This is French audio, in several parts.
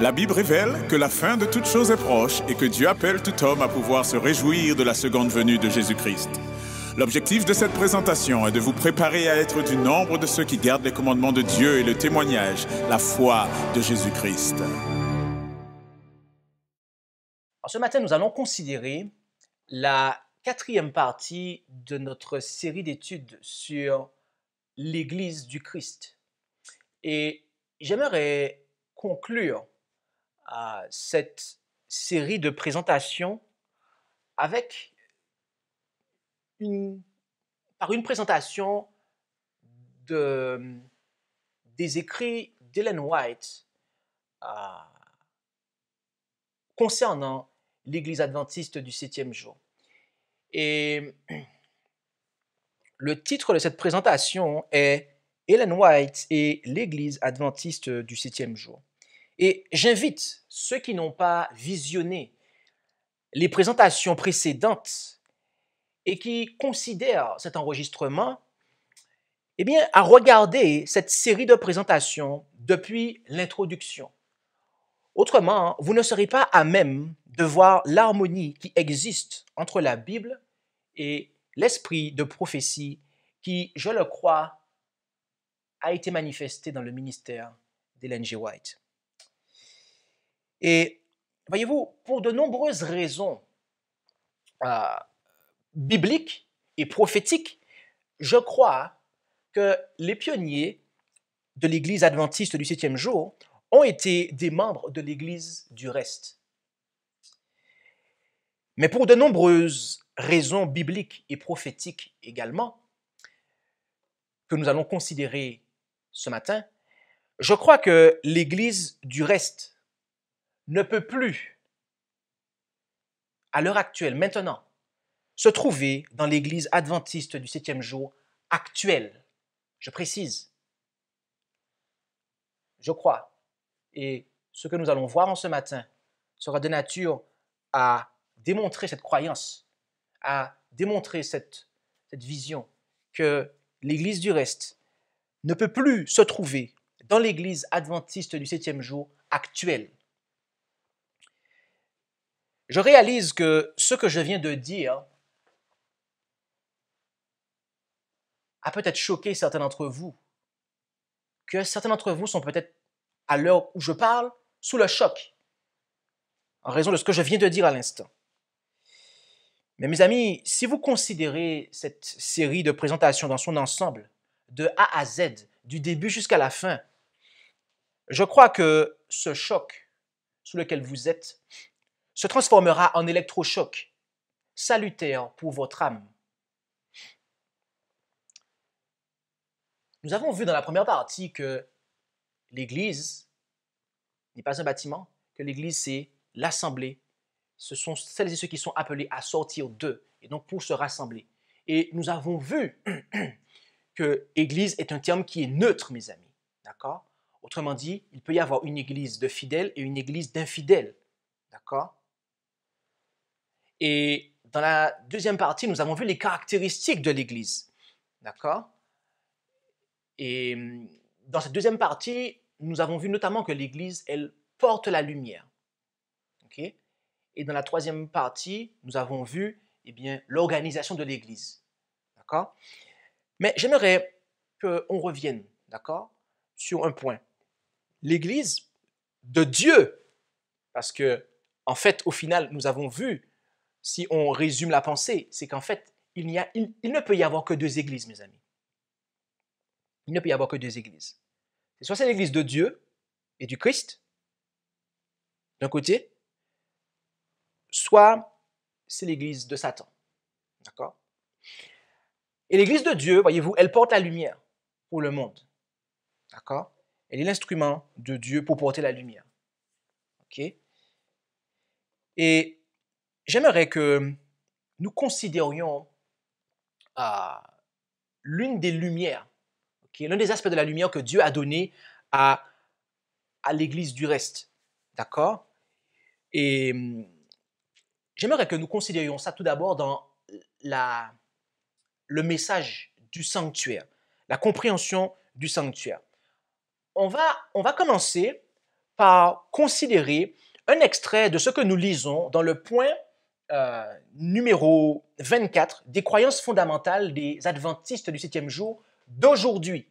La Bible révèle que la fin de toute chose est proche et que Dieu appelle tout homme à pouvoir se réjouir de la seconde venue de Jésus-Christ. L'objectif de cette présentation est de vous préparer à être du nombre de ceux qui gardent les commandements de Dieu et le témoignage, la foi de Jésus-Christ. ce matin, nous allons considérer la quatrième partie de notre série d'études sur l'Église du Christ. Et j'aimerais conclure cette série de présentations avec une, par une présentation des écrits d'Ellen White euh, concernant l'Église adventiste du septième jour. Et le titre de cette présentation est Ellen White et l'Église adventiste du septième jour. Et j'invite ceux qui n'ont pas visionné les présentations précédentes et qui considèrent cet enregistrement, eh bien, à regarder cette série de présentations depuis l'introduction. Autrement, vous ne serez pas à même de voir l'harmonie qui existe entre la Bible et l'esprit de prophétie qui, je le crois, a été manifesté dans le ministère d'Ellen G. White. Et voyez-vous, pour de nombreuses raisons euh, bibliques et prophétiques, je crois que les pionniers de l'Église adventiste du septième jour ont été des membres de l'Église du reste. Mais pour de nombreuses raisons bibliques et prophétiques également, que nous allons considérer ce matin, je crois que l'Église du reste ne peut plus, à l'heure actuelle, maintenant, se trouver dans l'Église adventiste du septième jour actuelle. Je précise. Je crois. Et ce que nous allons voir en ce matin sera de nature à démontrer cette croyance, à démontrer cette, vision que l'Église du reste ne peut plus se trouver dans l'Église adventiste du septième jour actuelle je réalise que ce que je viens de dire a peut-être choqué certains d'entre vous, que certains d'entre vous sont peut-être, à l'heure où je parle, sous le choc, en raison de ce que je viens de dire à l'instant. Mais mes amis, si vous considérez cette série de présentations dans son ensemble, de A à Z, du début jusqu'à la fin, je crois que ce choc sous lequel vous êtes se transformera en électrochoc, salutaire pour votre âme. Nous avons vu dans la première partie que l'Église n'est pas un bâtiment, que l'Église c'est l'assemblée. Ce sont celles et ceux qui sont appelés à sortir d'eux, et donc pour se rassembler. Et nous avons vu que Église est un terme qui est neutre, mes amis. D'accord Autrement dit, il peut y avoir une Église de fidèles et une Église d'infidèles. D'accord et dans la deuxième partie, nous avons vu les caractéristiques de l'Église. D'accord Et hum, dans cette deuxième partie, nous avons vu notamment que l'Église, elle porte la lumière. Ok Et dans la troisième partie, nous avons vu eh bien, l'organisation de l'Église. D'accord Mais j'aimerais qu'on revienne, d'accord, sur un point. L'Église de Dieu, parce que, en fait, au final, nous avons vu si on résume la pensée, c'est qu'en fait, il, ne peut y avoir que deux églises, mes amis. Il ne peut y avoir que deux églises. soit c'est l'église de Dieu et du Christ, d'un côté, soit c'est l'église de Satan. D'accord Et l'église de Dieu, voyez-vous, elle porte la lumière pour le monde. D'accord Elle est l'instrument de Dieu pour porter la lumière. OK Et j'aimerais que nous considérions euh, l'une des lumières, est l'un des aspects de la lumière que Dieu a donné à, à l'Église du reste. D'accord Et mm, j'aimerais que nous considérions ça tout d'abord dans la, le message du sanctuaire, la compréhension du sanctuaire. On va, on va commencer par considérer un extrait de ce que nous lisons dans le point euh, numéro 24 des croyances fondamentales des adventistes du septième jour d'aujourd'hui.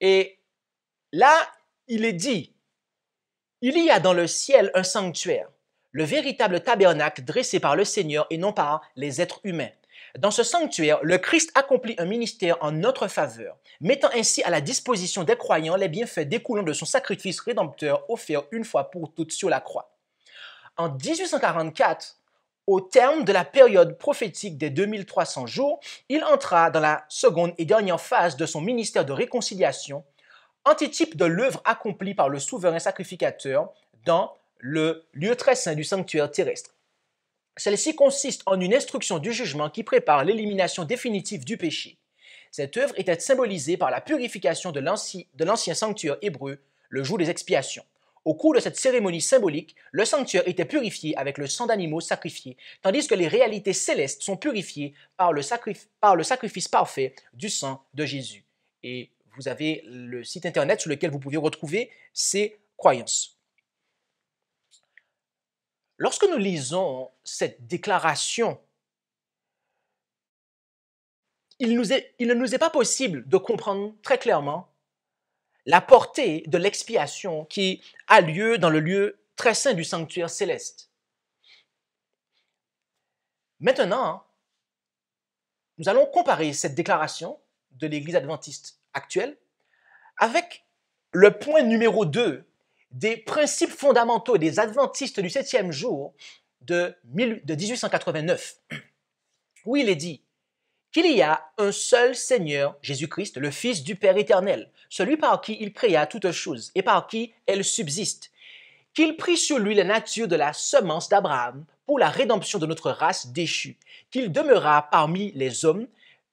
Et là, il est dit, il y a dans le ciel un sanctuaire, le véritable tabernacle dressé par le Seigneur et non par les êtres humains. Dans ce sanctuaire, le Christ accomplit un ministère en notre faveur, mettant ainsi à la disposition des croyants les bienfaits découlant de son sacrifice rédempteur offert une fois pour toutes sur la croix en 1844, au terme de la période prophétique des 2300 jours, il entra dans la seconde et dernière phase de son ministère de réconciliation, antitype de l'œuvre accomplie par le souverain sacrificateur dans le lieu très saint du sanctuaire terrestre. Celle-ci consiste en une instruction du jugement qui prépare l'élimination définitive du péché. Cette œuvre était symbolisée par la purification de l'ancien sanctuaire hébreu, le jour des expiations, au cours de cette cérémonie symbolique, le sanctuaire était purifié avec le sang d'animaux sacrifiés, tandis que les réalités célestes sont purifiées par le, sacrifice parfait du sang de Jésus. Et vous avez le site internet sur lequel vous pouvez retrouver ces croyances. Lorsque nous lisons cette déclaration, il, il ne nous est pas possible de comprendre très clairement la portée de l'expiation qui a lieu dans le lieu très saint du sanctuaire céleste. Maintenant, nous allons comparer cette déclaration de l'Église adventiste actuelle avec le point numéro 2 des principes fondamentaux des adventistes du septième jour de 1889, où il est dit, qu'il y a un seul Seigneur, Jésus-Christ, le Fils du Père éternel, celui par qui il créa toutes choses et par qui elles subsistent, qu'il prit sur lui la nature de la semence d'Abraham pour la rédemption de notre race déchue, qu'il demeura parmi les hommes,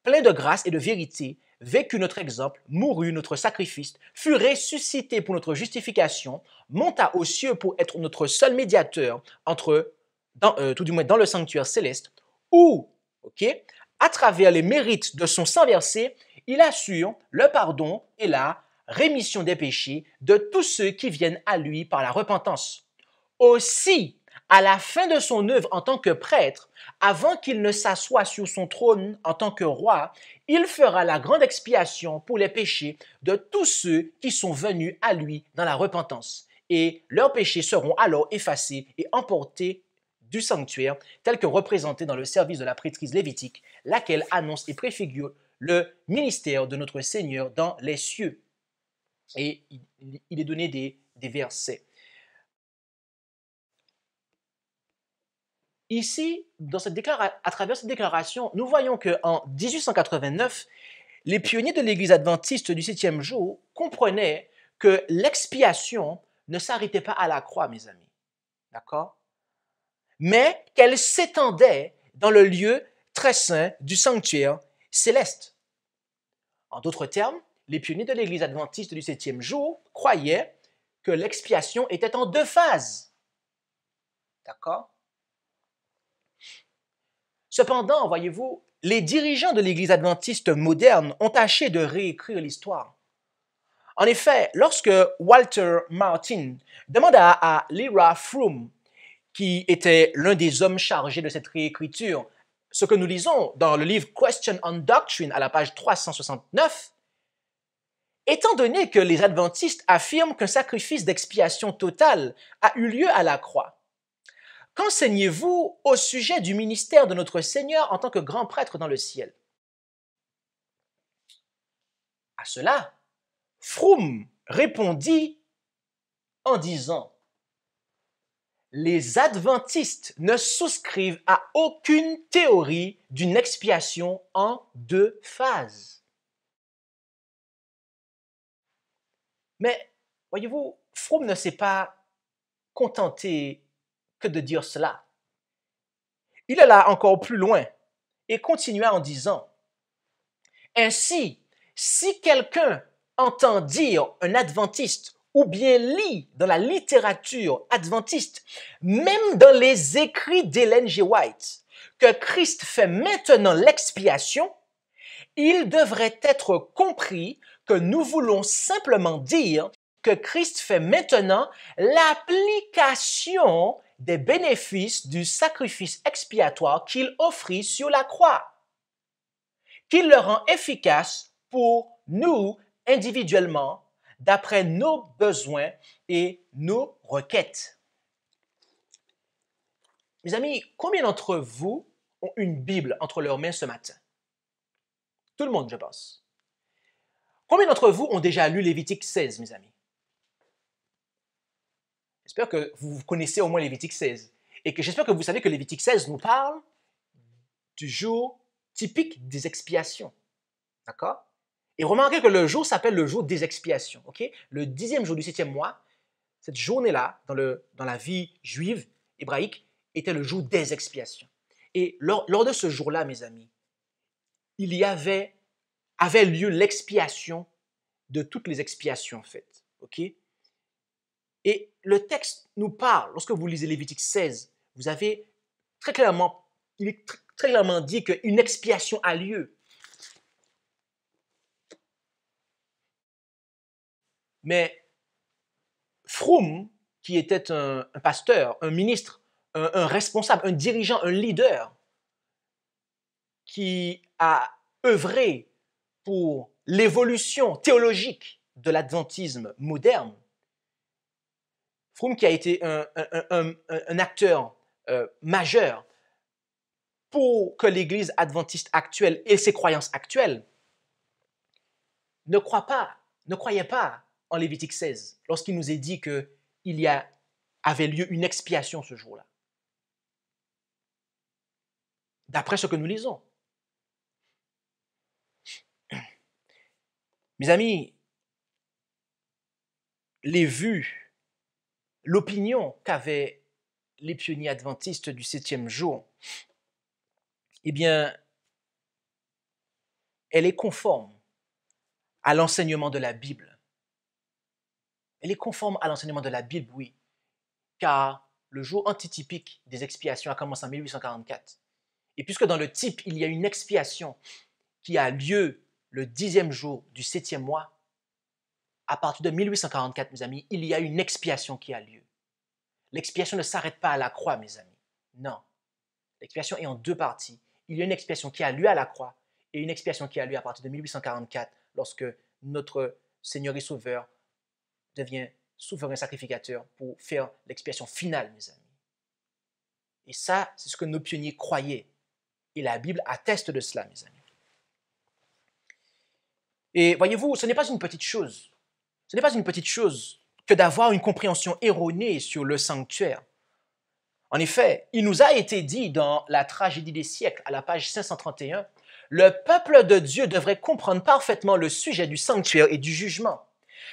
plein de grâce et de vérité, vécut notre exemple, mourut notre sacrifice, fut ressuscité pour notre justification, monta aux cieux pour être notre seul médiateur entre, euh, tout du moins dans le sanctuaire céleste, Ou, ok, à travers les mérites de son sang versé, il assure le pardon et la rémission des péchés de tous ceux qui viennent à lui par la repentance. Aussi, à la fin de son œuvre en tant que prêtre, avant qu'il ne s'assoie sur son trône en tant que roi, il fera la grande expiation pour les péchés de tous ceux qui sont venus à lui dans la repentance. Et leurs péchés seront alors effacés et emportés du sanctuaire, tel que représenté dans le service de la prêtrise lévitique laquelle annonce et préfigure le ministère de notre Seigneur dans les cieux. Et il est donné des, des versets. Ici, dans cette à travers cette déclaration, nous voyons qu'en 1889, les pionniers de l'Église adventiste du septième jour comprenaient que l'expiation ne s'arrêtait pas à la croix, mes amis. D'accord Mais qu'elle s'étendait dans le lieu très saint du sanctuaire céleste. En d'autres termes, les pionniers de l'Église adventiste du septième jour croyaient que l'expiation était en deux phases. D'accord Cependant, voyez-vous, les dirigeants de l'Église adventiste moderne ont tâché de réécrire l'histoire. En effet, lorsque Walter Martin demanda à, Lyra Froome, qui était l'un des hommes chargés de cette réécriture, ce que nous lisons dans le livre Question on Doctrine à la page 369, étant donné que les adventistes affirment qu'un sacrifice d'expiation totale a eu lieu à la croix, qu'enseignez-vous au sujet du ministère de notre Seigneur en tant que grand prêtre dans le ciel À cela, Froome répondit en disant les adventistes ne souscrivent à aucune théorie d'une expiation en deux phases. Mais, voyez-vous, Fromm ne s'est pas contenté que de dire cela. Il est là encore plus loin et continua en disant, Ainsi, si quelqu'un entend dire un adventiste ou bien lit dans la littérature adventiste, même dans les écrits d'Hélène G. White, que Christ fait maintenant l'expiation, il devrait être compris que nous voulons simplement dire que Christ fait maintenant l'application des bénéfices du sacrifice expiatoire qu'il offrit sur la croix, qu'il le rend efficace pour nous individuellement d'après nos besoins et nos requêtes. Mes amis, combien d'entre vous ont une Bible entre leurs mains ce matin? Tout le monde, je pense. Combien d'entre vous ont déjà lu Lévitique 16, mes amis? J'espère que vous connaissez au moins Lévitique 16 et que j'espère que vous savez que Lévitique 16 nous parle du jour typique des expiations. D'accord et remarquez que le jour s'appelle le jour des expiations. ok Le dixième jour du septième mois, cette journée-là, dans, dans la vie juive, hébraïque, était le jour des expiations. Et lors, de ce jour-là, mes amis, il y avait, avait lieu l'expiation de toutes les expiations faites. ok Et le texte nous parle, lorsque vous lisez Lévitique 16, vous avez très clairement, il est très clairement dit qu'une expiation a lieu. Mais Froome, qui était un, pasteur, un ministre, un, responsable, un dirigeant, un leader, qui a œuvré pour l'évolution théologique de l'adventisme moderne, Froome qui a été un, acteur euh, majeur pour que l'Église adventiste actuelle et ses croyances actuelles ne croient pas, ne croyaient pas en Lévitique 16, lorsqu'il nous est dit qu'il y a, avait lieu une expiation ce jour-là. D'après ce que nous lisons. Mes amis, les vues, l'opinion qu'avaient les pionniers adventistes du septième jour, eh bien, elle est conforme à l'enseignement de la Bible. Elle est conforme à l'enseignement de la Bible, oui, car le jour antitypique des expiations a commencé en 1844. Et puisque dans le type, il y a une expiation qui a lieu le dixième jour du septième mois, à partir de 1844, mes amis, il y a une expiation qui a lieu. L'expiation ne s'arrête pas à la croix, mes amis. Non. L'expiation est en deux parties. Il y a une expiation qui a lieu à la croix et une expiation qui a lieu à partir de 1844, lorsque notre Seigneur et Sauveur devient souverain sacrificateur pour faire l'expiation finale, mes amis. Et ça, c'est ce que nos pionniers croyaient. Et la Bible atteste de cela, mes amis. Et voyez-vous, ce n'est pas une petite chose. Ce n'est pas une petite chose que d'avoir une compréhension erronée sur le sanctuaire. En effet, il nous a été dit dans la tragédie des siècles, à la page 531, le peuple de Dieu devrait comprendre parfaitement le sujet du sanctuaire et du jugement.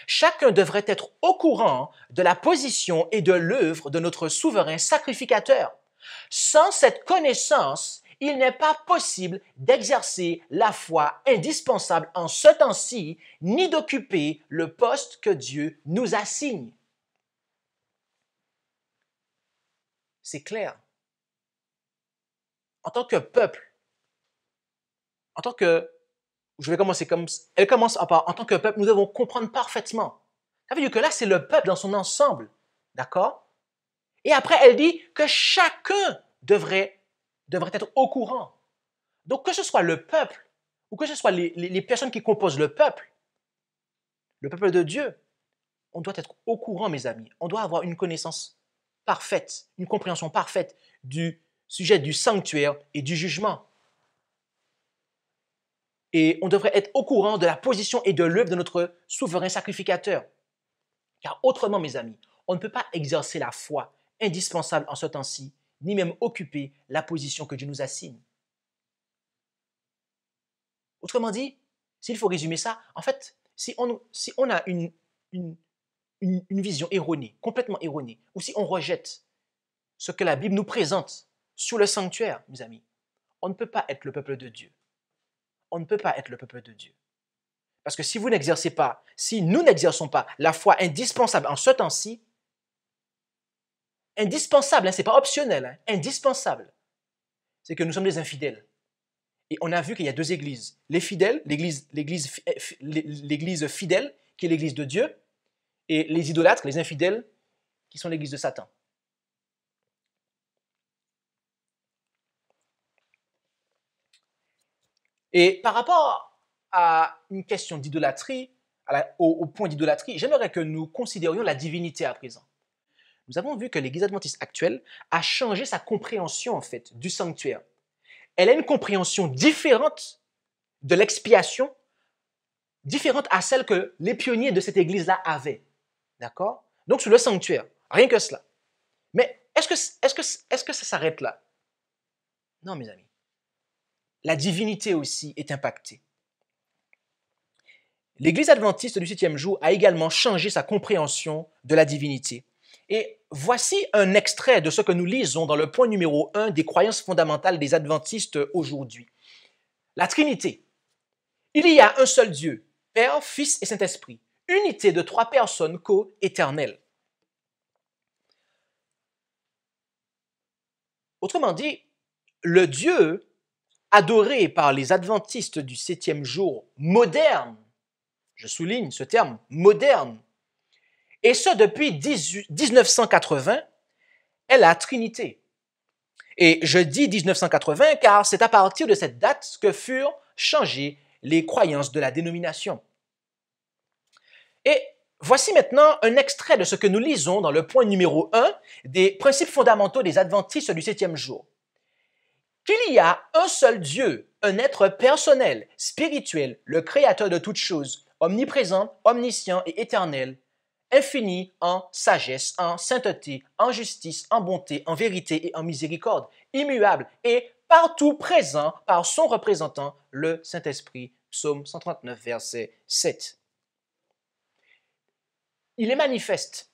Chacun devrait être au courant de la position et de l'œuvre de notre souverain sacrificateur. Sans cette connaissance, il n'est pas possible d'exercer la foi indispensable en ce temps-ci, ni d'occuper le poste que Dieu nous assigne. C'est clair. En tant que peuple, en tant que elle commence par, en tant que peuple, nous devons comprendre parfaitement. Ça veut dire que là, c'est le peuple dans son ensemble. D'accord Et après, elle dit que chacun devrait, devrait être au courant. Donc, que ce soit le peuple, ou que ce soit les personnes qui composent le peuple, le peuple de Dieu, on doit être au courant, mes amis. On doit avoir une connaissance parfaite, une compréhension parfaite du sujet du sanctuaire et du jugement. Et on devrait être au courant de la position et de l'œuvre de notre souverain sacrificateur. Car autrement, mes amis, on ne peut pas exercer la foi indispensable en ce temps-ci, ni même occuper la position que Dieu nous assigne. Autrement dit, s'il faut résumer ça, en fait, si on, a une vision erronée, complètement erronée, ou si on rejette ce que la Bible nous présente sur le sanctuaire, mes amis, on ne peut pas être le peuple de Dieu on ne peut pas être le peuple de Dieu. Parce que si vous n'exercez pas, si nous n'exerçons pas la foi indispensable en ce temps-ci, indispensable, hein, ce n'est pas optionnel, hein, indispensable, c'est que nous sommes des infidèles. Et on a vu qu'il y a deux églises. Les fidèles, l'église, l'église, euh, l'église fidèle, qui est l'église de Dieu, et les idolâtres, les infidèles, qui sont l'église de Satan. Et par rapport à une question d'idolâtrie, au, point d'idolâtrie, j'aimerais que nous considérions la divinité à présent. Nous avons vu que l'Église adventiste actuelle a changé sa compréhension en fait du sanctuaire. Elle a une compréhension différente de l'expiation, différente à celle que les pionniers de cette Église-là avaient. D'accord Donc sur le sanctuaire, rien que cela. Mais est-ce que, est -ce que, est -ce que ça s'arrête là Non, mes amis la divinité aussi est impactée. L'Église adventiste du septième jour a également changé sa compréhension de la divinité. Et voici un extrait de ce que nous lisons dans le point numéro 1 des croyances fondamentales des adventistes aujourd'hui. La Trinité. Il y a un seul Dieu, Père, Fils et Saint-Esprit, unité de trois personnes co-éternelles. Autrement dit, le Dieu adoré par les adventistes du septième jour moderne, je souligne ce terme, moderne, et ce depuis 1980, est la Trinité. Et je dis 1980 car c'est à partir de cette date que furent changées les croyances de la dénomination. Et voici maintenant un extrait de ce que nous lisons dans le point numéro 1 des principes fondamentaux des adventistes du septième jour qu'il y a un seul Dieu, un être personnel, spirituel, le créateur de toutes choses, omniprésent, omniscient et éternel, infini en sagesse, en sainteté, en justice, en bonté, en vérité et en miséricorde, immuable et partout présent par son représentant, le Saint-Esprit. Psaume 139, verset 7. Il est manifeste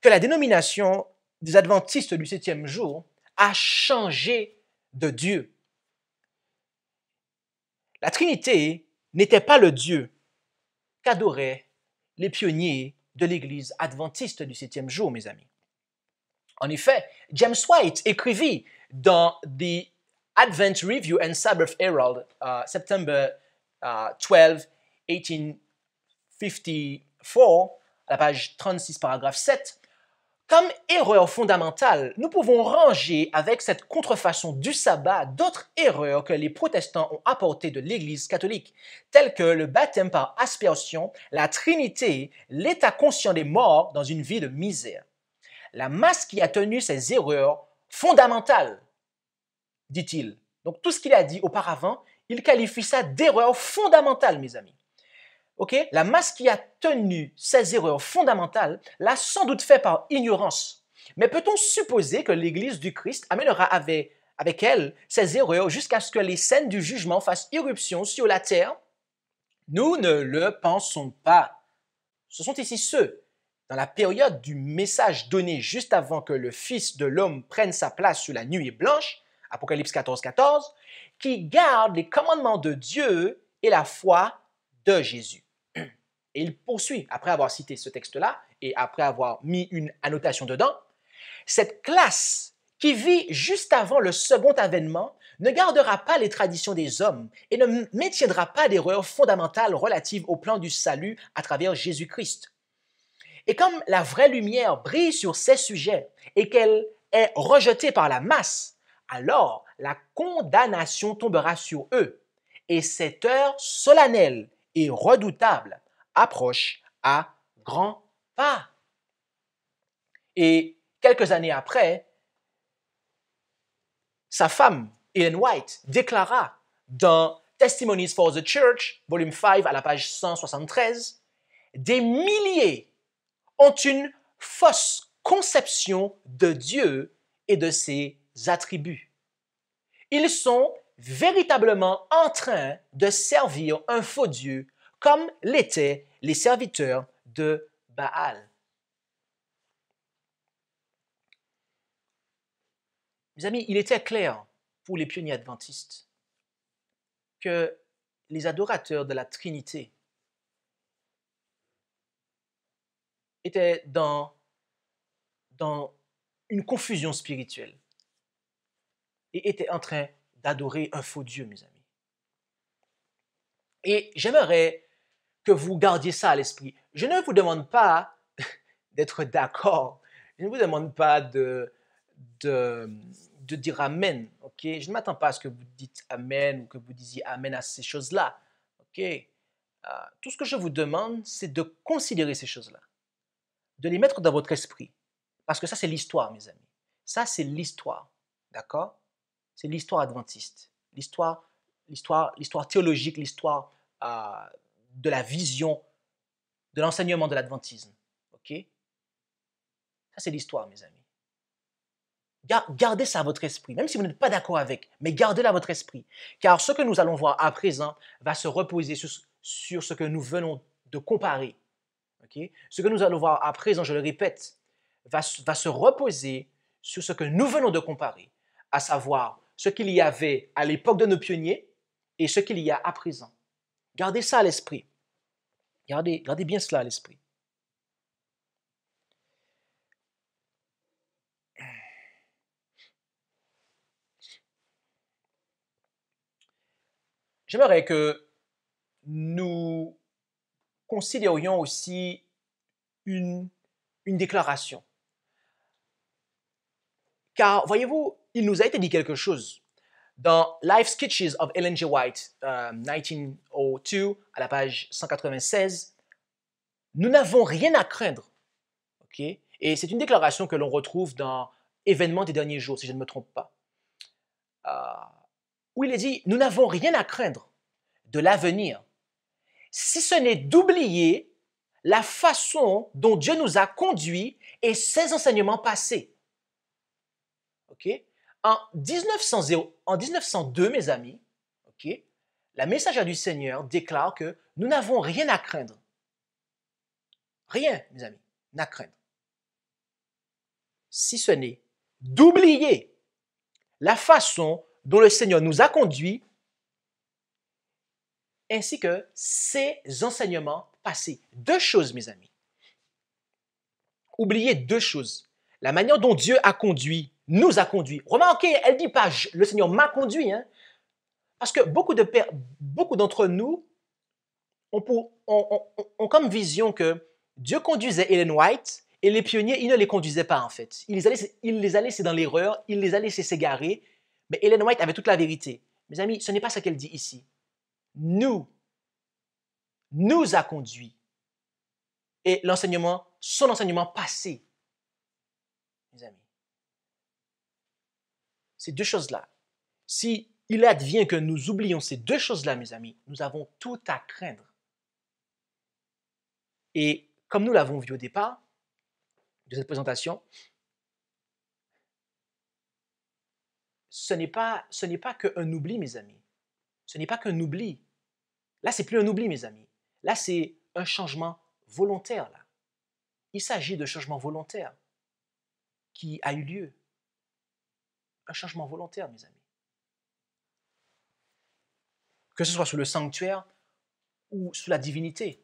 que la dénomination des adventistes du septième jour a changé de Dieu. La Trinité n'était pas le Dieu qu'adoraient les pionniers de l'Église adventiste du septième jour, mes amis. En effet, James White écrivit dans The Advent Review and Sabbath Herald, September 12, 1854, à la page 36, paragraphe 7, comme erreur fondamentale, nous pouvons ranger avec cette contrefaçon du sabbat d'autres erreurs que les protestants ont apportées de l'Église catholique, telles que le baptême par aspersion, la Trinité, l'état conscient des morts dans une vie de misère. La masse qui a tenu ces erreurs fondamentales, dit-il. Donc tout ce qu'il a dit auparavant, il qualifie ça d'erreur fondamentale, mes amis. Ok, La masse qui a tenu ces erreurs fondamentales l'a sans doute fait par ignorance. Mais peut-on supposer que l'Église du Christ amènera avec, elle ces erreurs jusqu'à ce que les scènes du jugement fassent irruption sur la terre Nous ne le pensons pas. Ce sont ici ceux, dans la période du message donné juste avant que le Fils de l'homme prenne sa place sous la nuit blanche, Apocalypse 14, 14, qui gardent les commandements de Dieu et la foi de Jésus. Et il poursuit, après avoir cité ce texte-là et après avoir mis une annotation dedans, cette classe qui vit juste avant le second avènement ne gardera pas les traditions des hommes et ne maintiendra pas d'erreurs fondamentales relatives au plan du salut à travers Jésus-Christ. Et comme la vraie lumière brille sur ces sujets et qu'elle est rejetée par la masse, alors la condamnation tombera sur eux. Et cette heure solennelle et redoutable approche à grands pas. Et quelques années après, sa femme, Ellen White, déclara dans Testimonies for the Church, volume 5, à la page 173, Des milliers ont une fausse conception de Dieu et de ses attributs. Ils sont véritablement en train de servir un faux Dieu comme l'étaient les serviteurs de Baal. Mes amis, il était clair pour les pionniers adventistes que les adorateurs de la Trinité étaient dans, dans une confusion spirituelle et étaient en train d'adorer un faux Dieu, mes amis. Et j'aimerais que vous gardiez ça à l'esprit. Je ne vous demande pas d'être d'accord. Je ne vous demande pas de, de, de dire Amen. ok Je ne m'attends pas à ce que vous dites Amen ou que vous disiez Amen à ces choses-là. ok euh, tout ce que je vous demande, c'est de considérer ces choses-là, de les mettre dans votre esprit. Parce que ça, c'est l'histoire, mes amis. Ça, c'est l'histoire. D'accord C'est l'histoire adventiste, l'histoire, l'histoire, l'histoire théologique, l'histoire euh, de la vision, de l'enseignement de l'adventisme. OK Ça, c'est l'histoire, mes amis. Gardez ça à votre esprit, même si vous n'êtes pas d'accord avec, mais gardez-la à votre esprit. Car ce que nous allons voir à présent va se reposer sur, ce que nous venons de comparer. Okay? Ce que nous allons voir à présent, je le répète, va, va se reposer sur ce que nous venons de comparer, à savoir ce qu'il y avait à l'époque de nos pionniers et ce qu'il y a à présent. Gardez ça à l'esprit. Gardez, bien cela à l'esprit. J'aimerais que nous considérions aussi une, une déclaration. Car, voyez-vous, il nous a été dit quelque chose. Dans Life Sketches of Ellen G. White, 1902, euh, à la page 196, nous n'avons rien à craindre. ok, Et c'est une déclaration que l'on retrouve dans Événements des derniers jours, si je ne me trompe pas, euh, où il est dit, nous n'avons rien à craindre de l'avenir, si ce n'est d'oublier la façon dont Dieu nous a conduits et ses enseignements passés. ok. En, 1902, mes amis, la messagère du Seigneur déclare que nous n'avons rien à craindre. Rien, mes amis, à craindre. Si ce n'est d'oublier la façon dont le Seigneur nous a conduits, ainsi que ses enseignements passés. Deux choses, mes amis. Oubliez deux choses. La manière dont Dieu a conduit nous a conduits. Remarquez, elle dit pas le Seigneur m'a conduit. Hein. parce que beaucoup, de, beaucoup d'entre nous ont, comme vision que Dieu conduisait Ellen White et les pionniers, il ne les conduisait pas en fait. Il les a laissés, les dans l'erreur, il les a laissés s'égarer. Mais Ellen White avait toute la vérité. Mes amis, ce n'est pas ce qu'elle dit ici. Nous, nous a conduit. Et l'enseignement, son enseignement passé, mes amis. Ces deux choses-là. Si il advient que nous oublions ces deux choses-là, mes amis, nous avons tout à craindre. Et comme nous l'avons vu au départ de cette présentation, ce n'est pas, ce n'est pas qu'un oubli, mes amis. Ce n'est pas qu'un oubli. Là, c'est plus un oubli, mes amis. Là, c'est un changement volontaire. Là. Il s'agit de changement volontaire qui a eu lieu. Un changement volontaire, mes amis. Que ce soit sur le sanctuaire ou sous la divinité,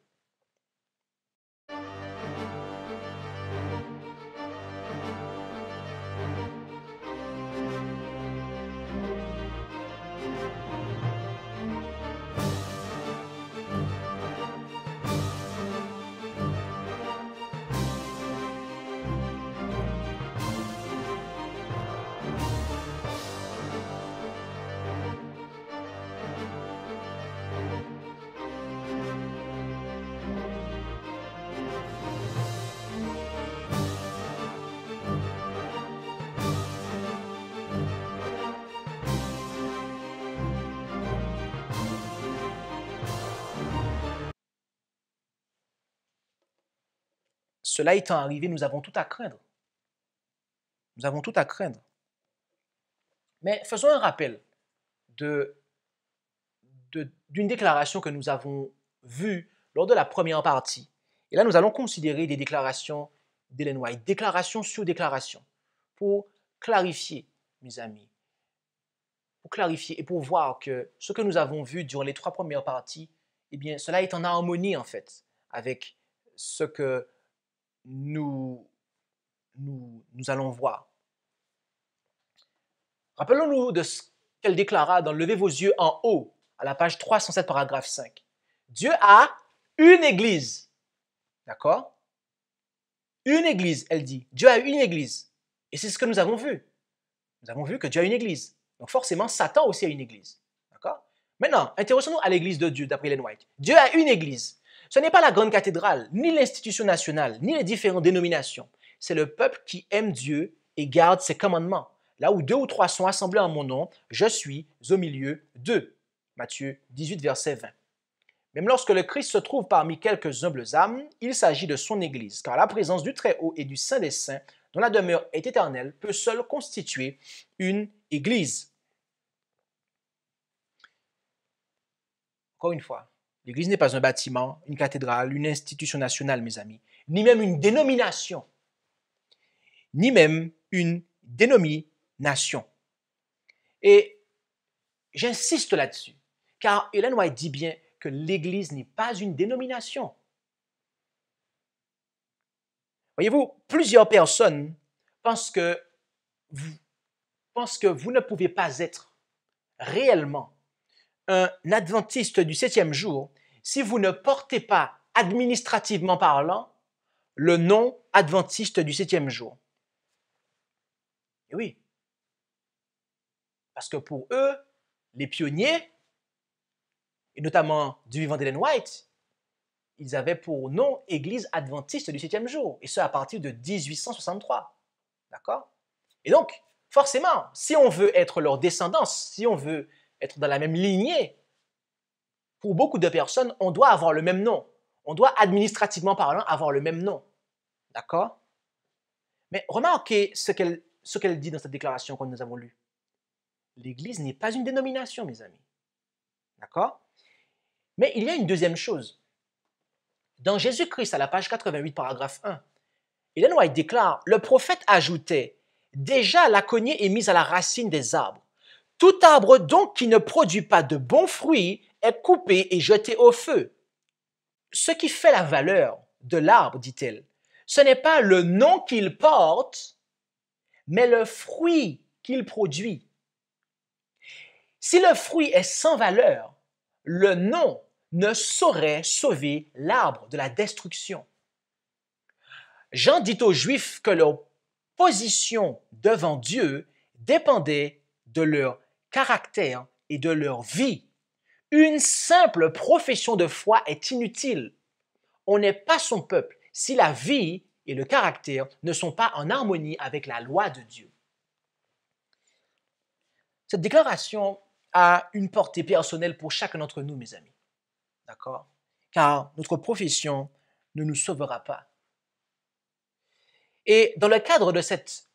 Cela étant arrivé, nous avons tout à craindre. Nous avons tout à craindre. Mais faisons un rappel d'une de, d'une déclaration que nous avons vue lors de la première partie. Et là, nous allons considérer des déclarations d'Ellen White, déclaration sur déclaration, pour clarifier, mes amis, pour clarifier et pour voir que ce que nous avons vu durant les trois premières parties, eh bien, cela est en harmonie, en fait, avec ce que nous, nous, nous allons voir. Rappelons-nous de ce qu'elle déclara dans Levez vos yeux en haut, à la page 307, paragraphe 5. Dieu a une église. D'accord Une église, elle dit. Dieu a une église. Et c'est ce que nous avons vu. Nous avons vu que Dieu a une église. Donc forcément, Satan aussi a une église. D'accord Maintenant, intéressons-nous à l'église de Dieu, d'après Ellen White. Dieu a une église. Ce n'est pas la grande cathédrale, ni l'institution nationale, ni les différentes dénominations. C'est le peuple qui aime Dieu et garde ses commandements. Là où deux ou trois sont assemblés en mon nom, je suis au milieu d'eux. Matthieu 18, verset 20. Même lorsque le Christ se trouve parmi quelques humbles âmes, il s'agit de son Église, car la présence du Très-Haut et du Saint des Saints, dont la demeure est éternelle, peut seule constituer une Église. Encore une fois, L'Église n'est pas un bâtiment, une cathédrale, une institution nationale, mes amis, ni même une dénomination, ni même une dénomination. Et j'insiste là-dessus, car Hélène White dit bien que l'Église n'est pas une dénomination. Voyez-vous, plusieurs personnes pensent que, vous, pensent que vous ne pouvez pas être réellement un adventiste du septième jour si vous ne portez pas, administrativement parlant, le nom adventiste du septième jour. Et oui. Parce que pour eux, les pionniers, et notamment du vivant d'Ellen White, ils avaient pour nom Église adventiste du septième jour, et ce à partir de 1863. D'accord Et donc, forcément, si on veut être leur descendance, si on veut être dans la même lignée. Pour beaucoup de personnes, on doit avoir le même nom. On doit, administrativement parlant, avoir le même nom. D'accord Mais remarquez ce qu'elle qu'elle dit dans cette déclaration que nous avons lue. L'Église n'est pas une dénomination, mes amis. D'accord Mais il y a une deuxième chose. Dans Jésus-Christ, à la page 88, paragraphe 1, Ellen White déclare Le prophète ajoutait Déjà, la cognée est mise à la racine des arbres. Tout arbre donc qui ne produit pas de bons fruits est coupé et jeté au feu. Ce qui fait la valeur de l'arbre, dit-elle, ce n'est pas le nom qu'il porte, mais le fruit qu'il produit. Si le fruit est sans valeur, le nom ne saurait sauver l'arbre de la destruction. Jean dit aux Juifs que leur position devant Dieu dépendait de leur caractère et de leur vie. Une simple profession de foi est inutile. On n'est pas son peuple si la vie et le caractère ne sont pas en harmonie avec la loi de Dieu. Cette déclaration a une portée personnelle pour chacun d'entre nous, mes amis. D'accord Car notre profession ne nous sauvera pas. Et dans le cadre de cette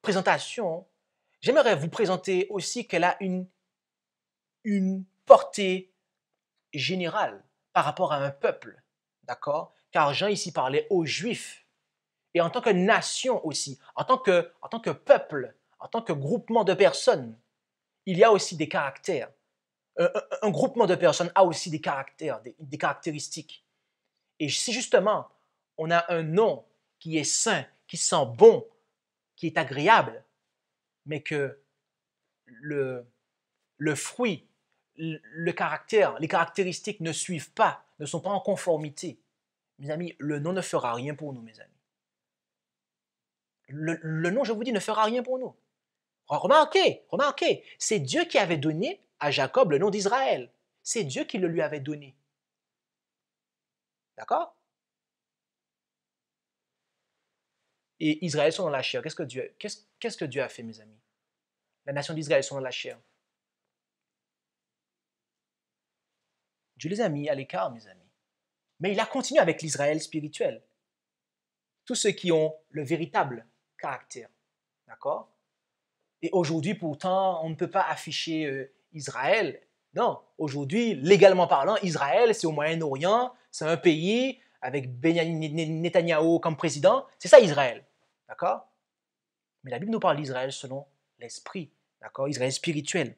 présentation, J'aimerais vous présenter aussi qu'elle a une, une portée générale par rapport à un peuple, d'accord Car Jean ici parlait aux Juifs et en tant que nation aussi, en tant que, en tant que peuple, en tant que groupement de personnes, il y a aussi des caractères. Un, groupement de personnes a aussi des caractères, des, des caractéristiques. Et si justement on a un nom qui est saint, qui sent bon, qui est agréable, mais que le, le fruit, le, caractère, les caractéristiques ne suivent pas, ne sont pas en conformité, mes amis, le nom ne fera rien pour nous, mes amis. Le, le nom, je vous dis, ne fera rien pour nous. Remarquez, remarquez, c'est Dieu qui avait donné à Jacob le nom d'Israël. C'est Dieu qui le lui avait donné. D'accord Et Israël sont dans la chair. Qu'est-ce que Dieu, a fait, mes amis La nation d'Israël sont dans la chair. Dieu les a mis à l'écart, mes amis. Mais il a continué avec l'Israël spirituel. Tous ceux qui ont le véritable caractère. D'accord Et aujourd'hui, pourtant, on ne peut pas afficher euh, Israël. Non, aujourd'hui, légalement parlant, Israël, c'est au Moyen-Orient, c'est un pays avec Benyamin Netanyahu comme président. C'est ça, Israël. D'accord Mais la Bible nous parle d'Israël selon l'esprit. D'accord Israël spirituel.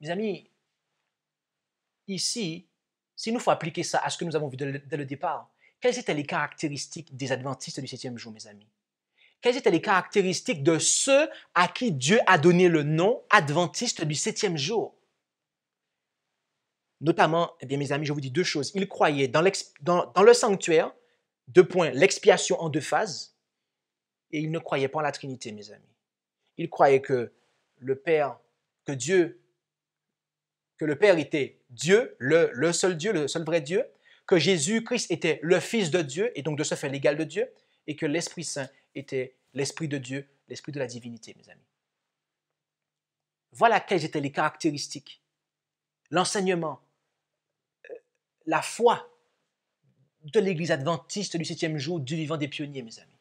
Mes amis, ici, s'il nous faut appliquer ça à ce que nous avons vu dès le départ, quelles étaient les caractéristiques des adventistes du septième jour, mes amis Quelles étaient les caractéristiques de ceux à qui Dieu a donné le nom adventiste du septième jour Notamment, eh bien, mes amis, je vous dis deux choses. Ils croyaient dans, le sanctuaire, deux points, l'expiation en deux phases, et ils ne croyaient pas en la Trinité, mes amis. Ils croyaient que le Père, que Dieu, que le Père était Dieu, le, le seul Dieu, le seul vrai Dieu, que Jésus-Christ était le Fils de Dieu, et donc de ce fait l'égal de Dieu, et que l'Esprit Saint était l'Esprit de Dieu, l'Esprit de la divinité, mes amis. Voilà quelles étaient les caractéristiques, l'enseignement, la foi de l'Église adventiste du septième jour du vivant des pionniers, mes amis.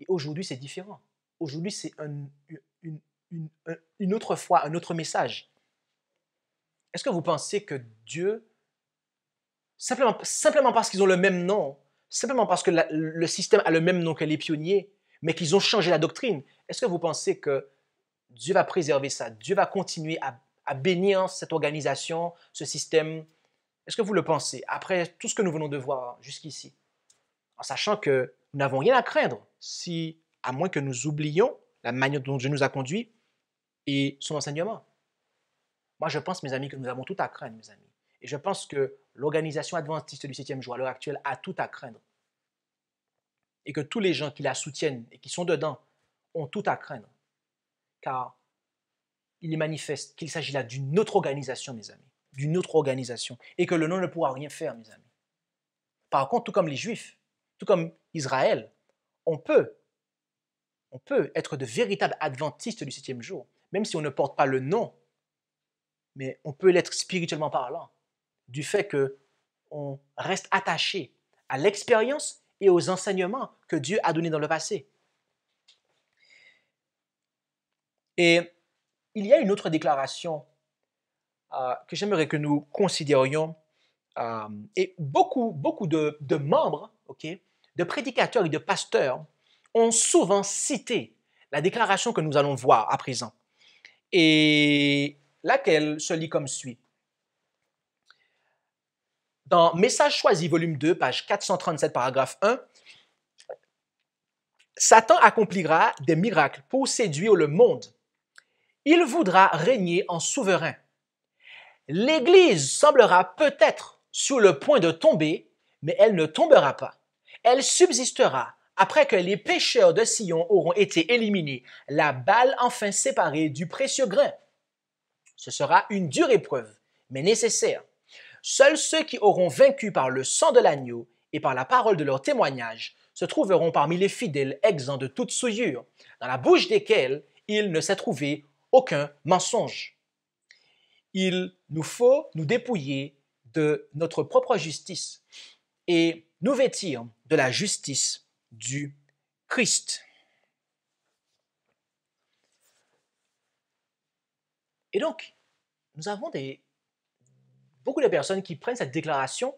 Et aujourd'hui, c'est différent. Aujourd'hui, c'est une, autre foi, un autre message. Est-ce que vous pensez que Dieu, simplement, simplement parce qu'ils ont le même nom, simplement parce que le système a le même nom que les pionniers, mais qu'ils ont changé la doctrine, est-ce que vous pensez que Dieu va préserver ça Dieu va continuer à à bénir cette organisation, ce système. Est-ce que vous le pensez après tout ce que nous venons de voir jusqu'ici En sachant que nous n'avons rien à craindre si, à moins que nous oublions la manière dont Dieu nous a conduits et son enseignement. Moi, je pense, mes amis, que nous avons tout à craindre, mes amis. Et je pense que l'organisation adventiste du 7e jour à l'heure actuelle a tout à craindre. Et que tous les gens qui la soutiennent et qui sont dedans ont tout à craindre. Car il est manifeste qu'il s'agit là d'une autre organisation, mes amis, d'une autre organisation, et que le nom ne pourra rien faire, mes amis. Par contre, tout comme les Juifs, tout comme Israël, on peut, on peut être de véritables adventistes du septième jour, même si on ne porte pas le nom, mais on peut l'être spirituellement parlant, du fait que on reste attaché à l'expérience et aux enseignements que Dieu a donnés dans le passé. Et il y a une autre déclaration euh, que j'aimerais que nous considérions. Euh, et beaucoup, beaucoup de, membres, de prédicateurs et de pasteurs ont souvent cité la déclaration que nous allons voir à présent, et laquelle se lit comme suit. Dans Message choisi, volume 2, page 437, paragraphe 1, Satan accomplira des miracles pour séduire le monde il voudra régner en souverain. L'Église semblera peut-être sur le point de tomber, mais elle ne tombera pas. Elle subsistera après que les pécheurs de Sion auront été éliminés, la balle enfin séparée du précieux grain. Ce sera une dure épreuve, mais nécessaire. Seuls ceux qui auront vaincu par le sang de l'agneau et par la parole de leur témoignage se trouveront parmi les fidèles exempts de toute souillure, dans la bouche desquels il ne s'est trouvé aucun mensonge. Il nous faut nous dépouiller de notre propre justice et nous vêtir de la justice du Christ. Et donc, nous avons des, beaucoup de personnes qui prennent cette déclaration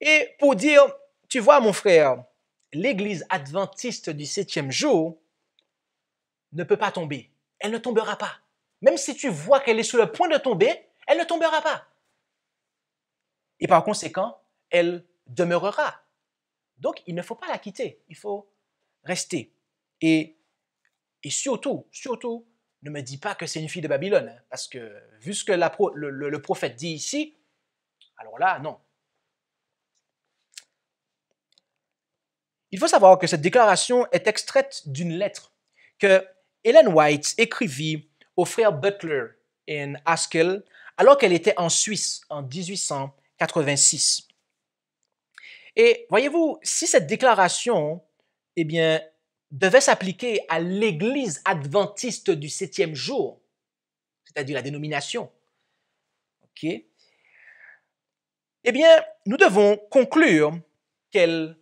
et pour dire, tu vois mon frère, l'Église adventiste du septième jour ne peut pas tomber elle ne tombera pas. Même si tu vois qu'elle est sur le point de tomber, elle ne tombera pas. Et par conséquent, elle demeurera. Donc, il ne faut pas la quitter, il faut rester. Et, surtout, surtout, ne me dis pas que c'est une fille de Babylone, hein, parce que vu ce que le prophète dit ici, alors là, non, Il faut savoir que cette déclaration est extraite d'une lettre que Ellen White écrivit au frère Butler en Haskell alors qu'elle était en Suisse en 1886. Et voyez-vous, si cette déclaration eh bien, devait s'appliquer à l'Église adventiste du septième jour, c'est-à-dire la dénomination, ok, eh bien, nous devons conclure qu'elle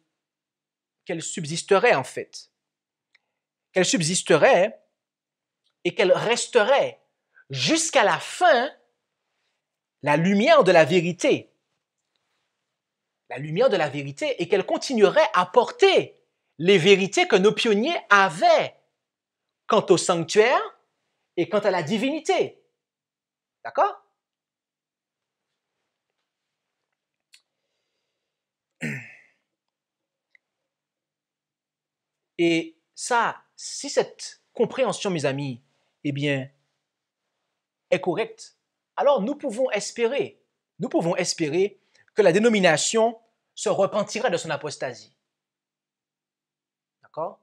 subsisterait en fait. Qu'elle subsisterait et qu'elle resterait jusqu'à la fin la lumière de la vérité. La lumière de la vérité et qu'elle continuerait à porter les vérités que nos pionniers avaient quant au sanctuaire et quant à la divinité. D'accord Et ça, si cette compréhension, mes amis, eh bien, est correcte, alors nous pouvons espérer, nous pouvons espérer que la dénomination se repentira de son apostasie. D'accord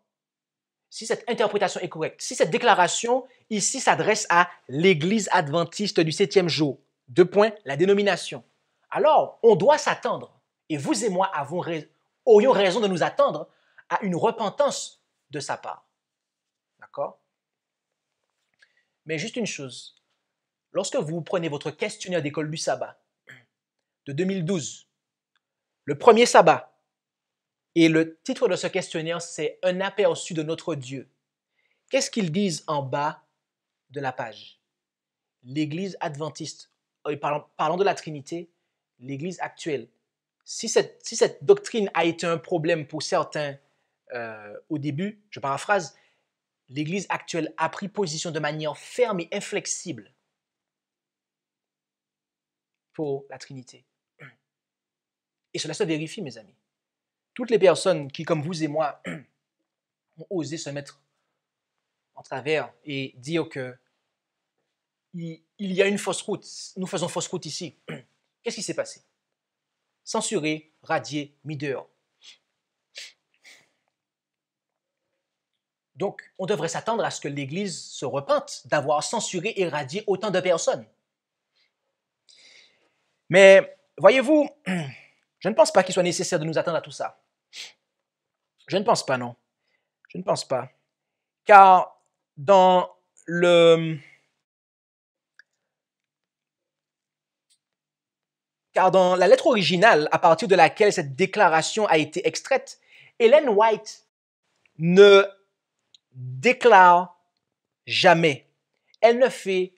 Si cette interprétation est correcte, si cette déclaration ici s'adresse à l'Église adventiste du septième jour, deux points, la dénomination, alors on doit s'attendre, et vous et moi avons aurions raison de nous attendre à une repentance de sa part. D'accord mais juste une chose, lorsque vous prenez votre questionnaire d'école du sabbat de 2012, le premier sabbat, et le titre de ce questionnaire, c'est Un aperçu de notre Dieu. Qu'est-ce qu'ils disent en bas de la page L'Église adventiste, euh, parlant de la Trinité, l'Église actuelle. Si cette, si cette, doctrine a été un problème pour certains euh, au début, je paraphrase, l'Église actuelle a pris position de manière ferme et inflexible pour la Trinité. Et cela se vérifie, mes amis. Toutes les personnes qui, comme vous et moi, ont osé se mettre en travers et dire que il y a une fausse route, nous faisons fausse route ici. Qu'est-ce qui s'est passé Censuré, radié, mis dehors. Donc, on devrait s'attendre à ce que l'Église se repente d'avoir censuré et radié autant de personnes. Mais, voyez-vous, je ne pense pas qu'il soit nécessaire de nous attendre à tout ça. Je ne pense pas, non. Je ne pense pas. Car dans le... Car dans la lettre originale à partir de laquelle cette déclaration a été extraite, Hélène White ne déclare jamais, elle ne fait,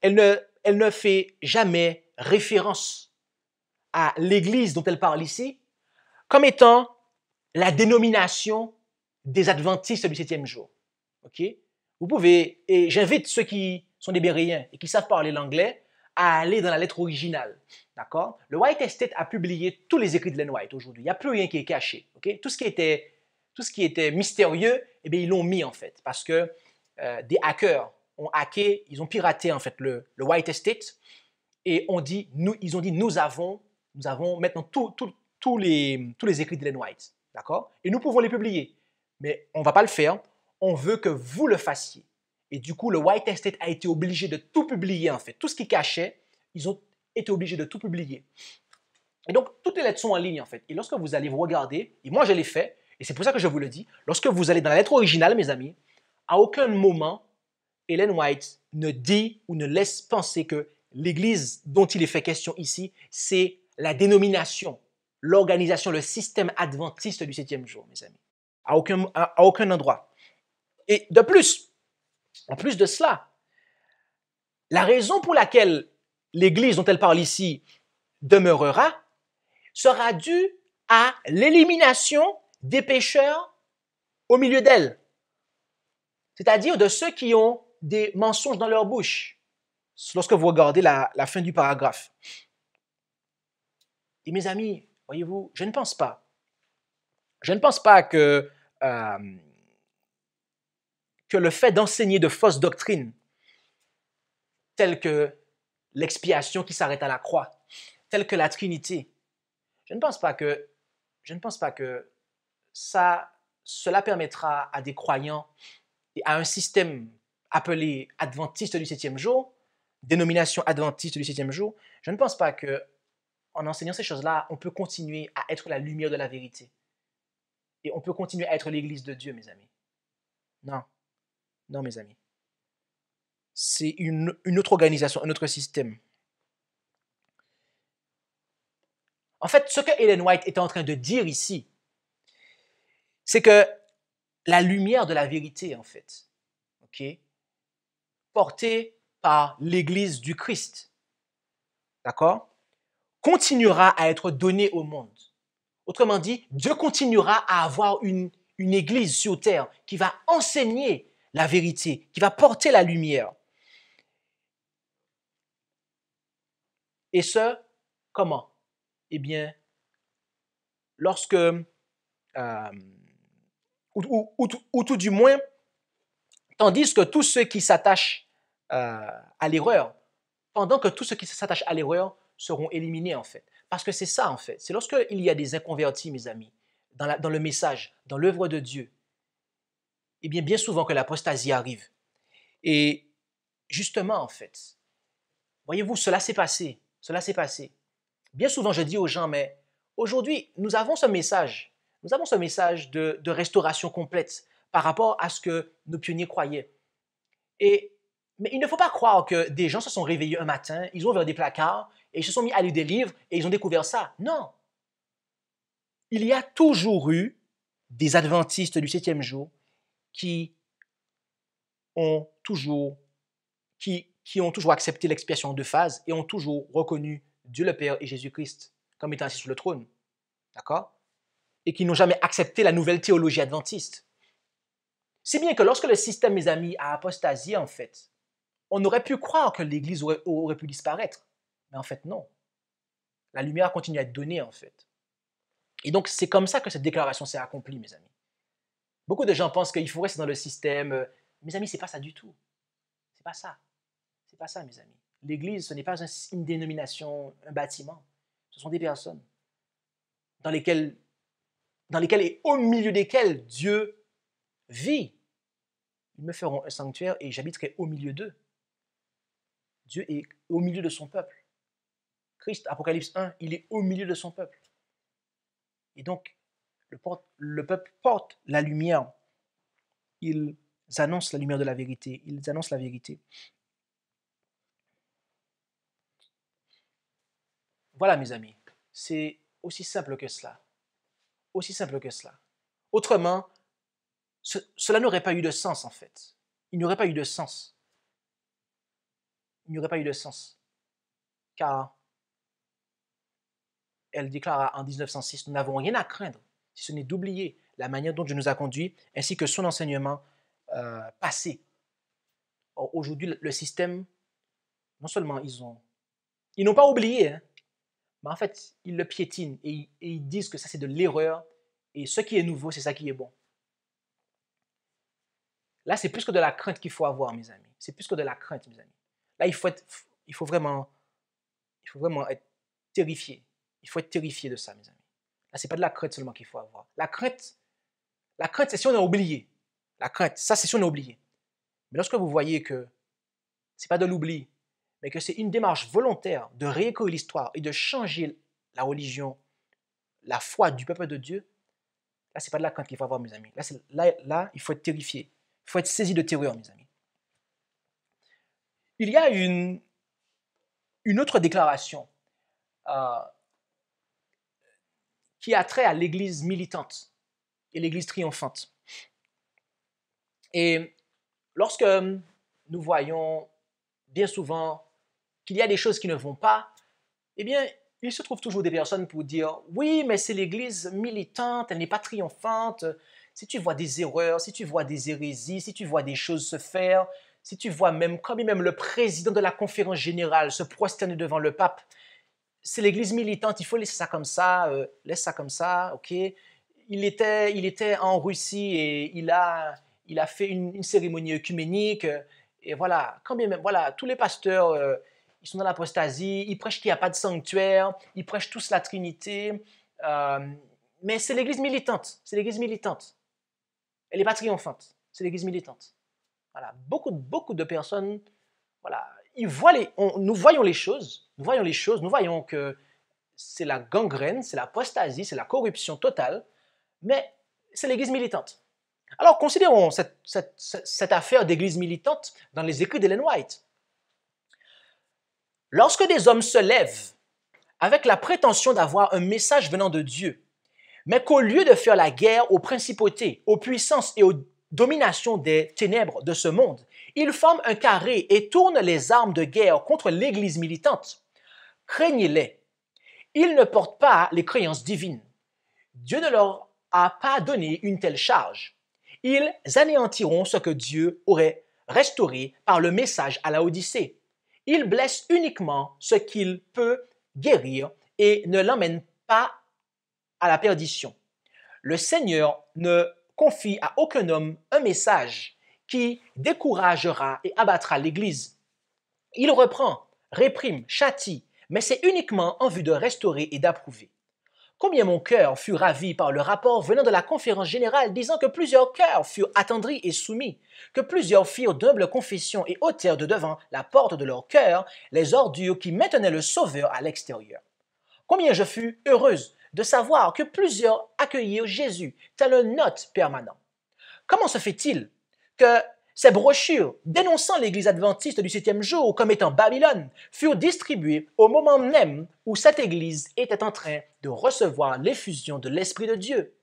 elle ne, elle ne fait jamais référence à l'Église dont elle parle ici comme étant la dénomination des adventistes du septième jour. Ok Vous pouvez, et j'invite ceux qui sont des Béréens et qui savent parler l'anglais à aller dans la lettre originale. D'accord Le White Estate a publié tous les écrits de Len White aujourd'hui. Il n'y a plus rien qui est caché. Ok Tout ce qui était tout ce qui était mystérieux, eh bien, ils l'ont mis en fait, parce que euh, des hackers ont hacké, ils ont piraté en fait le, White Estate et on dit, nous, ils ont dit nous avons, nous avons maintenant les, tous les écrits d'Ellen White, d'accord Et nous pouvons les publier, mais on ne va pas le faire, on veut que vous le fassiez. Et du coup, le White Estate a été obligé de tout publier en fait, tout ce qu'il cachait, ils ont été obligés de tout publier. Et donc, toutes les lettres sont en ligne en fait. Et lorsque vous allez vous regarder, et moi je l'ai fait, et c'est pour ça que je vous le dis, lorsque vous allez dans la lettre originale, mes amis, à aucun moment, Ellen White ne dit ou ne laisse penser que l'Église dont il est fait question ici, c'est la dénomination, l'organisation, le système adventiste du septième jour, mes amis. À aucun, à aucun endroit. Et de plus, en plus de cela, la raison pour laquelle l'Église dont elle parle ici demeurera sera due à l'élimination des pécheurs au milieu d'elle. C'est-à-dire de ceux qui ont des mensonges dans leur bouche. Lorsque vous regardez la, fin du paragraphe. Et mes amis, voyez-vous, je ne pense pas. Je ne pense pas que, euh, que le fait d'enseigner de fausses doctrines, telles que l'expiation qui s'arrête à la croix, telles que la Trinité, je ne pense pas que, je ne pense pas que ça, cela permettra à des croyants et à un système appelé adventiste du septième jour, dénomination adventiste du septième jour, je ne pense pas que en enseignant ces choses-là, on peut continuer à être la lumière de la vérité. Et on peut continuer à être l'Église de Dieu, mes amis. Non, non, mes amis. C'est une, autre organisation, un autre système. En fait, ce que Ellen White était en train de dire ici, c'est que la lumière de la vérité, en fait, portée par l'Église du Christ, d'accord, continuera à être donnée au monde. Autrement dit, Dieu continuera à avoir une, Église sur terre qui va enseigner la vérité, qui va porter la lumière. Et ce, comment Eh bien, lorsque euh, ou, tout du moins, tandis que tous ceux qui s'attachent euh, à l'erreur, pendant que tous ceux qui s'attachent à l'erreur seront éliminés en fait. Parce que c'est ça en fait. C'est lorsqu'il y a des inconvertis, mes amis, dans, dans le message, dans l'œuvre de Dieu, et eh bien bien souvent que l'apostasie arrive. Et justement en fait, voyez-vous, cela s'est passé. Cela s'est passé. Bien souvent, je dis aux gens, mais aujourd'hui, nous avons ce message nous avons ce message de, restauration complète par rapport à ce que nos pionniers croyaient. Et, mais il ne faut pas croire que des gens se sont réveillés un matin, ils ont ouvert des placards et ils se sont mis à lire des livres et ils ont découvert ça. Non. Il y a toujours eu des adventistes du septième jour qui ont toujours, qui, qui ont toujours accepté l'expiation de phase et ont toujours reconnu Dieu le Père et Jésus-Christ comme étant assis sur le trône. D'accord et qui n'ont jamais accepté la nouvelle théologie adventiste. C'est bien que lorsque le système, mes amis, a apostasié, en fait, on aurait pu croire que l'Église aurait, pu disparaître. Mais en fait, non. La lumière continue à être donnée, en fait. Et donc, c'est comme ça que cette déclaration s'est accomplie, mes amis. Beaucoup de gens pensent qu'il faut rester dans le système. Mes amis, c'est pas ça du tout. C'est pas ça. C'est pas ça, mes amis. L'Église, ce n'est pas une dénomination, un bâtiment. Ce sont des personnes dans lesquelles dans lesquels et au milieu desquels Dieu vit. Ils me feront un sanctuaire et j'habiterai au milieu d'eux. Dieu est au milieu de son peuple. Christ, Apocalypse 1, il est au milieu de son peuple. Et donc, le, le peuple porte la lumière. Ils annoncent la lumière de la vérité. Ils annoncent la vérité. Voilà, mes amis. C'est aussi simple que cela. Aussi simple que cela. Autrement, cela n'aurait pas eu de sens en fait. Il n'aurait pas eu de sens. Il n'y aurait pas eu de sens. Car elle déclara en 1906, nous n'avons rien à craindre, si ce n'est d'oublier la manière dont Dieu nous a conduits, ainsi que son enseignement euh, passé. Aujourd'hui, le système, non seulement ils ont... Ils n'ont pas oublié, hein, mais en fait, ils le piétinent et ils, disent que ça, c'est de l'erreur. Et ce qui est nouveau, c'est ça qui est bon. Là, c'est plus que de la crainte qu'il faut avoir, mes amis. C'est plus que de la crainte, mes amis. Là, il faut, être, il faut, vraiment, il faut vraiment être terrifié. Il faut être terrifié de ça, mes amis. Là, ce n'est pas de la crainte seulement qu'il faut avoir. La crainte, la crainte, c'est si on a oublié. La crainte, ça, c'est si on a oublié. Mais lorsque vous voyez que ce n'est pas de l'oubli, mais que c'est une démarche volontaire de réécrire l'histoire et de changer la religion, la foi du peuple de Dieu, là, c'est pas de la crainte qu'il faut avoir, mes amis. Là, il faut être terrifié. Il faut être saisi de terreur, mes amis. Il y a une, une autre déclaration euh, qui a trait à l'Église militante et l'Église triomphante. Et lorsque nous voyons bien souvent il y a des choses qui ne vont pas, eh bien, il se trouve toujours des personnes pour dire oui, mais c'est l'Église militante, elle n'est pas triomphante. Si tu vois des erreurs, si tu vois des hérésies, si tu vois des choses se faire, si tu vois même quand même le président de la conférence générale se prosterner devant le pape, c'est l'Église militante, il faut laisser ça comme ça, euh, laisse ça comme ça, ok. Il était, il était en Russie et il a, il a fait une, cérémonie œcuménique. Euh, et voilà, quand même, voilà, tous les pasteurs euh, ils sont dans l'apostasie, ils prêchent qu'il n'y a pas de sanctuaire, ils prêchent tous la Trinité. Euh, mais c'est l'Église militante, c'est l'Église militante. Elle n'est pas triomphante, c'est l'Église militante. Voilà, beaucoup, beaucoup de personnes, voilà, ils voient on, nous voyons les choses, nous voyons les choses, nous voyons que c'est la gangrène, c'est l'apostasie, c'est la corruption totale, mais c'est l'Église militante. Alors considérons cette, cette, cette affaire d'Église militante dans les écrits d'Ellen White. Lorsque des hommes se lèvent avec la prétention d'avoir un message venant de Dieu, mais qu'au lieu de faire la guerre aux principautés, aux puissances et aux dominations des ténèbres de ce monde, ils forment un carré et tournent les armes de guerre contre l'Église militante. Craignez-les. Ils ne portent pas les croyances divines. Dieu ne leur a pas donné une telle charge. Ils anéantiront ce que Dieu aurait restauré par le message à la Odyssée. Il blesse uniquement ce qu'il peut guérir et ne l'emmène pas à la perdition. Le Seigneur ne confie à aucun homme un message qui découragera et abattra l'Église. Il reprend, réprime, châtie, mais c'est uniquement en vue de restaurer et d'approuver. Combien mon cœur fut ravi par le rapport venant de la conférence générale disant que plusieurs cœurs furent attendris et soumis, que plusieurs firent d'humbles confessions et ôtèrent de devant la porte de leur cœur les ordures qui maintenaient le Sauveur à l'extérieur. Combien je fus heureuse de savoir que plusieurs accueillirent Jésus tel un note permanent. Comment se fait-il que ces brochures, dénonçant l'Église adventiste du septième jour comme étant Babylone, furent distribuées au moment même où cette Église était en train de recevoir l'effusion de l'Esprit de Dieu.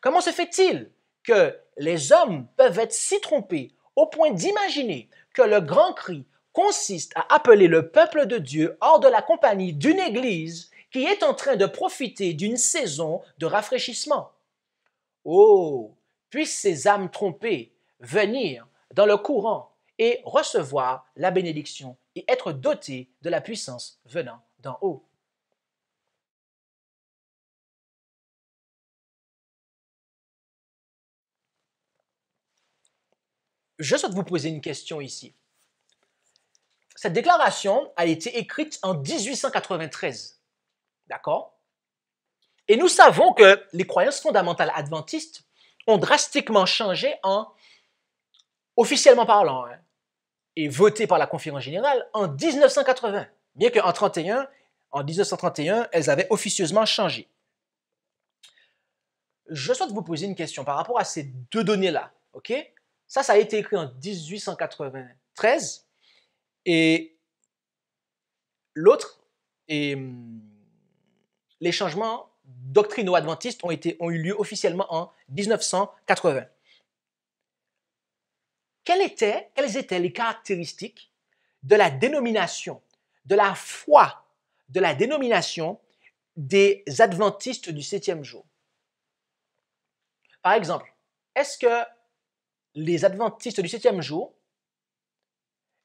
Comment se fait-il que les hommes peuvent être si trompés au point d'imaginer que le grand cri consiste à appeler le peuple de Dieu hors de la compagnie d'une Église qui est en train de profiter d'une saison de rafraîchissement. Oh, puissent ces âmes trompées venir dans le courant et recevoir la bénédiction et être doté de la puissance venant d'en haut. Je souhaite vous poser une question ici. Cette déclaration a été écrite en 1893. D'accord Et nous savons que les croyances fondamentales adventistes ont drastiquement changé en officiellement parlant, hein, et votée par la conférence générale en 1980, bien qu'en 31, en 1931, elles avaient officieusement changé. Je souhaite vous poser une question par rapport à ces deux données-là, ok Ça, ça a été écrit en 1893, et l'autre, les changements doctrinaux adventistes ont, été, ont eu lieu officiellement en 1980 quelles étaient, les caractéristiques de la dénomination, de la foi de la dénomination des adventistes du septième jour. Par exemple, est-ce que les adventistes du septième jour,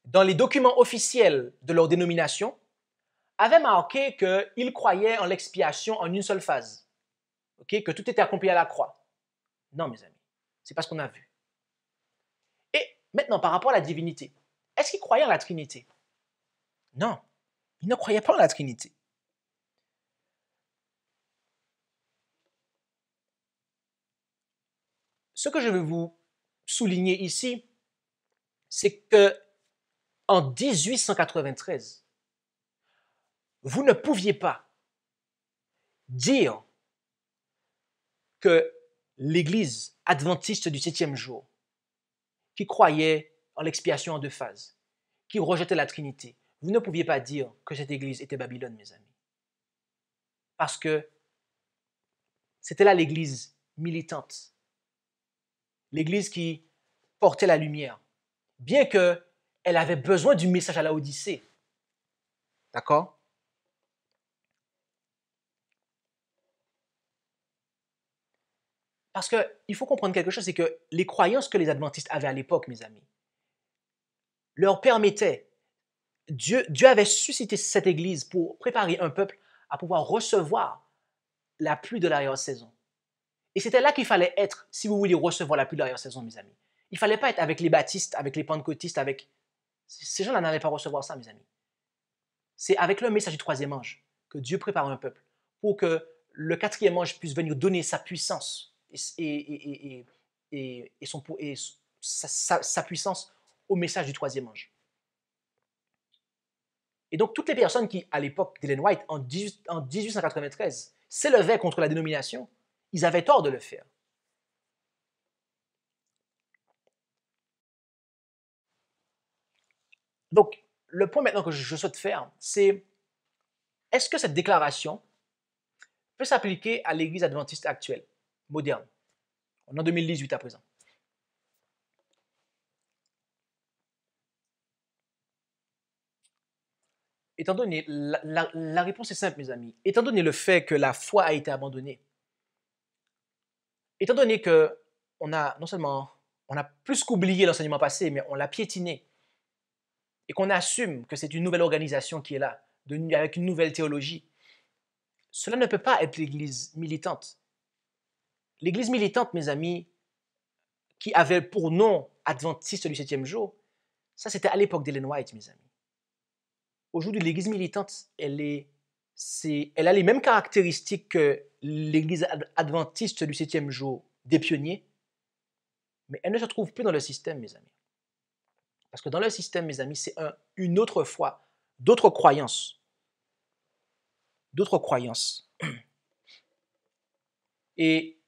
dans les documents officiels de leur dénomination, avaient marqué qu'ils croyaient en l'expiation en une seule phase, que tout était accompli à la croix Non, mes amis, c'est pas ce qu'on a vu. Maintenant, par rapport à la divinité, est-ce qu'ils croyait en la Trinité Non, il ne croyait pas en la Trinité. Ce que je veux vous souligner ici, c'est que en 1893, vous ne pouviez pas dire que l'Église adventiste du septième jour qui croyait en l'expiation en deux phases, qui rejetaient la Trinité, vous ne pouviez pas dire que cette église était Babylone, mes amis. Parce que c'était là l'église militante, l'église qui portait la lumière, bien qu'elle avait besoin du message à la Odyssée. D'accord Parce qu'il faut comprendre quelque chose, c'est que les croyances que les adventistes avaient à l'époque, mes amis, leur permettaient, Dieu, Dieu avait suscité cette église pour préparer un peuple à pouvoir recevoir la pluie de l'arrière-saison. Et c'était là qu'il fallait être si vous voulez recevoir la pluie de l'arrière-saison, mes amis. Il fallait pas être avec les baptistes, avec les pentecôtistes, avec... Ces gens-là n'allaient pas recevoir ça, mes amis. C'est avec le message du troisième ange que Dieu prépare un peuple pour que le quatrième ange puisse venir donner sa puissance et, son, sa, sa puissance au message du troisième ange. Et donc, toutes les personnes qui, à l'époque d'Ellen White, en, en 1893, s'élevaient contre la dénomination, ils avaient tort de le faire. Donc, le point maintenant que je souhaite faire, c'est est-ce que cette déclaration peut s'appliquer à l'Église adventiste actuelle moderne. en 2018 à présent. Étant donné, la, réponse est simple, mes amis. Étant donné le fait que la foi a été abandonnée, étant donné que on a non seulement on a plus qu'oublié l'enseignement passé, mais on l'a piétiné, et qu'on assume que c'est une nouvelle organisation qui est là, avec une nouvelle théologie, cela ne peut pas être l'Église militante. L'Église militante, mes amis, qui avait pour nom adventiste du septième jour, ça c'était à l'époque d'Ellen White, mes amis. Aujourd'hui, l'Église militante, elle, est, a les mêmes caractéristiques que l'Église adventiste du septième jour des pionniers, mais elle ne se trouve plus dans le système, mes amis. Parce que dans le système, mes amis, c'est une autre foi, d'autres croyances. D'autres croyances. Et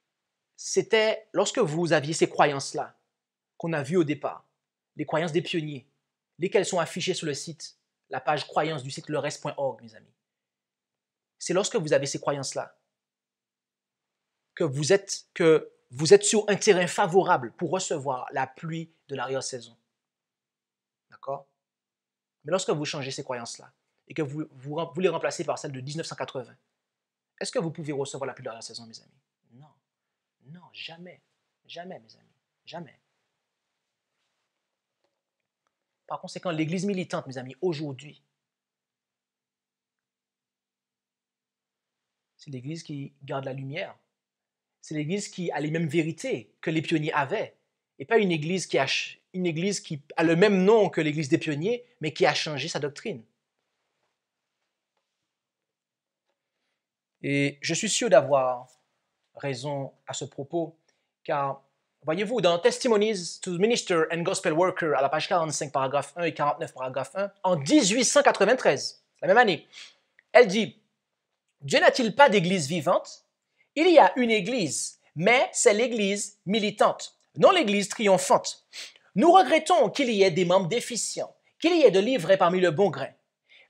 c'était lorsque vous aviez ces croyances-là qu'on a vues au départ, les croyances des pionniers, lesquelles sont affichées sur le site, la page croyances du site lerest.org, mes amis. C'est lorsque vous avez ces croyances-là que vous êtes que vous êtes sur un terrain favorable pour recevoir la pluie de l'arrière-saison. D'accord Mais lorsque vous changez ces croyances-là et que vous, vous, vous, les remplacez par celles de 1980, est-ce que vous pouvez recevoir la pluie de l'arrière-saison, mes amis non, jamais. Jamais, mes amis. Jamais. Par conséquent, l'Église militante, mes amis, aujourd'hui, c'est l'Église qui garde la lumière. C'est l'Église qui a les mêmes vérités que les pionniers avaient. Et pas une Église qui a, une église qui a le même nom que l'Église des pionniers, mais qui a changé sa doctrine. Et je suis sûr d'avoir raison à ce propos, car voyez-vous, dans Testimonies to Minister and Gospel Worker, à la page 45, paragraphe 1 et 49, paragraphe 1, en 1893, la même année, elle dit Dieu n'a-t-il pas d'église vivante Il y a une église, mais c'est l'église militante, non l'église triomphante. Nous regrettons qu'il y ait des membres déficients, qu'il y ait de livres parmi le bon grain.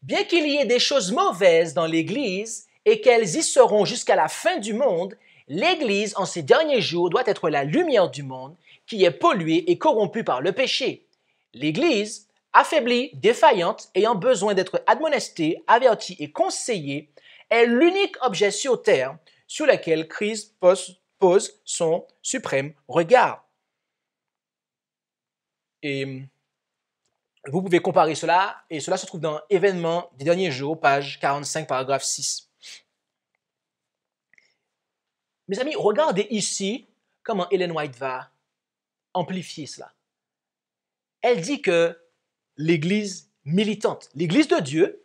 Bien qu'il y ait des choses mauvaises dans l'église et qu'elles y seront jusqu'à la fin du monde, L'Église en ces derniers jours doit être la lumière du monde qui est polluée et corrompue par le péché. L'Église, affaiblie, défaillante, ayant besoin d'être admonestée, avertie et conseillée, est l'unique objet sur Terre sur lequel Christ pose son suprême regard. Et hum, vous pouvez comparer cela, et cela se trouve dans Événements des derniers jours, page 45, paragraphe 6. Mes amis, regardez ici comment Ellen White va amplifier cela. Elle dit que l'Église militante, l'Église de Dieu,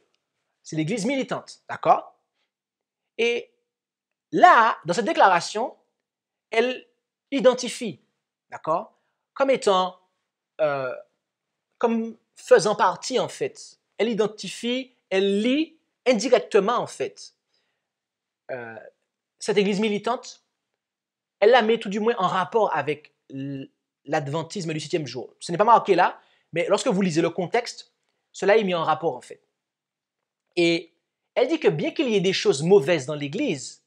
c'est l'Église militante, d'accord Et là, dans cette déclaration, elle identifie, d'accord, comme étant, euh, comme faisant partie en fait. Elle identifie, elle lit indirectement en fait. Euh, cette église militante, elle la met tout du moins en rapport avec l'adventisme du septième jour. Ce n'est pas marqué là, mais lorsque vous lisez le contexte, cela est mis en rapport en fait. Et elle dit que bien qu'il y ait des choses mauvaises dans l'Église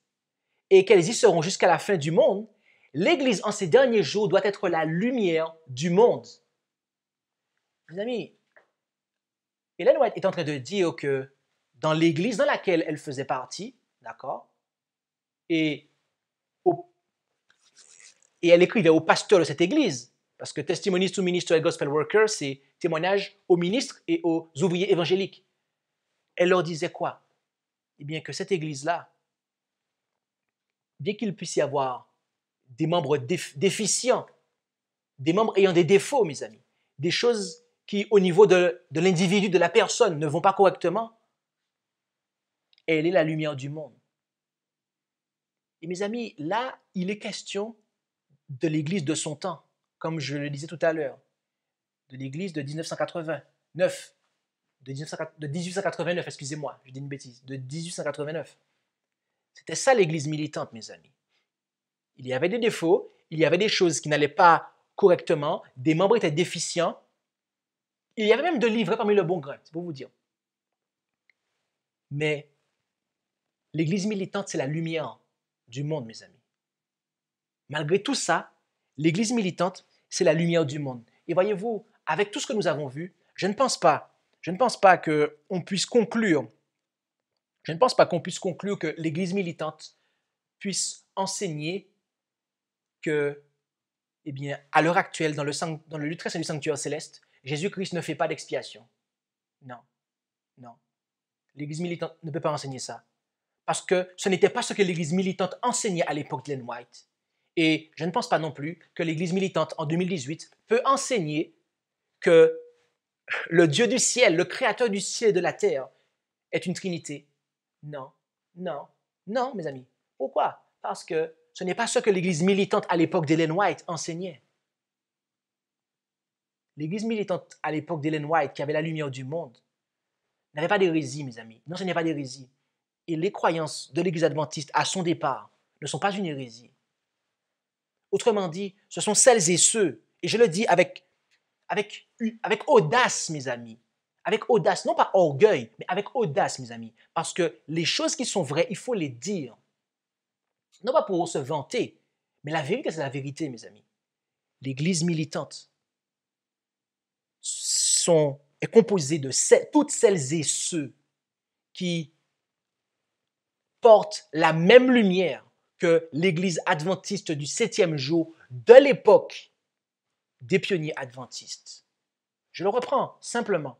et qu'elles y seront jusqu'à la fin du monde, l'Église en ces derniers jours doit être la lumière du monde. Mes amis, Hélène White est en train de dire que dans l'Église dans laquelle elle faisait partie, d'accord, et, et elle écrivait aux pasteurs de cette église, parce que Testimonies to Minister et Gospel Worker, c'est témoignage aux ministres et aux ouvriers évangéliques. Elle leur disait quoi Eh bien que cette église-là, bien qu'il puisse y avoir des membres déficients, des membres ayant des défauts, mes amis, des choses qui, au niveau de l'individu, de la personne, ne vont pas correctement, elle est la lumière du monde. Et mes amis, là, il est question de l'Église de son temps, comme je le disais tout à l'heure, de l'Église de 1989, de, 1889, excusez-moi, je dis une bêtise, de 1889. C'était ça l'Église militante, mes amis. Il y avait des défauts, il y avait des choses qui n'allaient pas correctement, des membres étaient déficients, il y avait même de livres parmi le bon grain, c'est pour vous dire. Mais l'Église militante, c'est la lumière du monde, mes amis. Malgré tout ça, l'Église militante, c'est la lumière du monde. Et voyez-vous, avec tout ce que nous avons vu, je ne pense pas, je ne pense pas que on puisse conclure, je ne pense pas qu'on puisse conclure que l'Église militante puisse enseigner que, eh bien, à l'heure actuelle, dans le, sang, dans le du sanctuaire céleste, Jésus-Christ ne fait pas d'expiation. Non, non. L'Église militante ne peut pas enseigner ça parce que ce n'était pas ce que l'Église militante enseignait à l'époque de White. Et je ne pense pas non plus que l'Église militante en 2018 peut enseigner que le Dieu du ciel, le Créateur du ciel et de la terre, est une Trinité. Non, non, non, mes amis. Pourquoi Parce que ce n'est pas ce que l'Église militante à l'époque d'Ellen White enseignait. L'Église militante à l'époque d'Ellen White, qui avait la lumière du monde, n'avait pas d'hérésie, mes amis. Non, ce n'est pas d'hérésie et les croyances de l'Église adventiste à son départ ne sont pas une hérésie. Autrement dit, ce sont celles et ceux, et je le dis avec, avec, avec audace, mes amis, avec audace, non pas orgueil, mais avec audace, mes amis, parce que les choses qui sont vraies, il faut les dire. Non pas pour se vanter, mais la vérité, c'est la vérité, mes amis. L'Église militante sont, est composée de toutes celles et ceux qui porte la même lumière que l'Église adventiste du septième jour de l'époque des pionniers adventistes. Je le reprends simplement.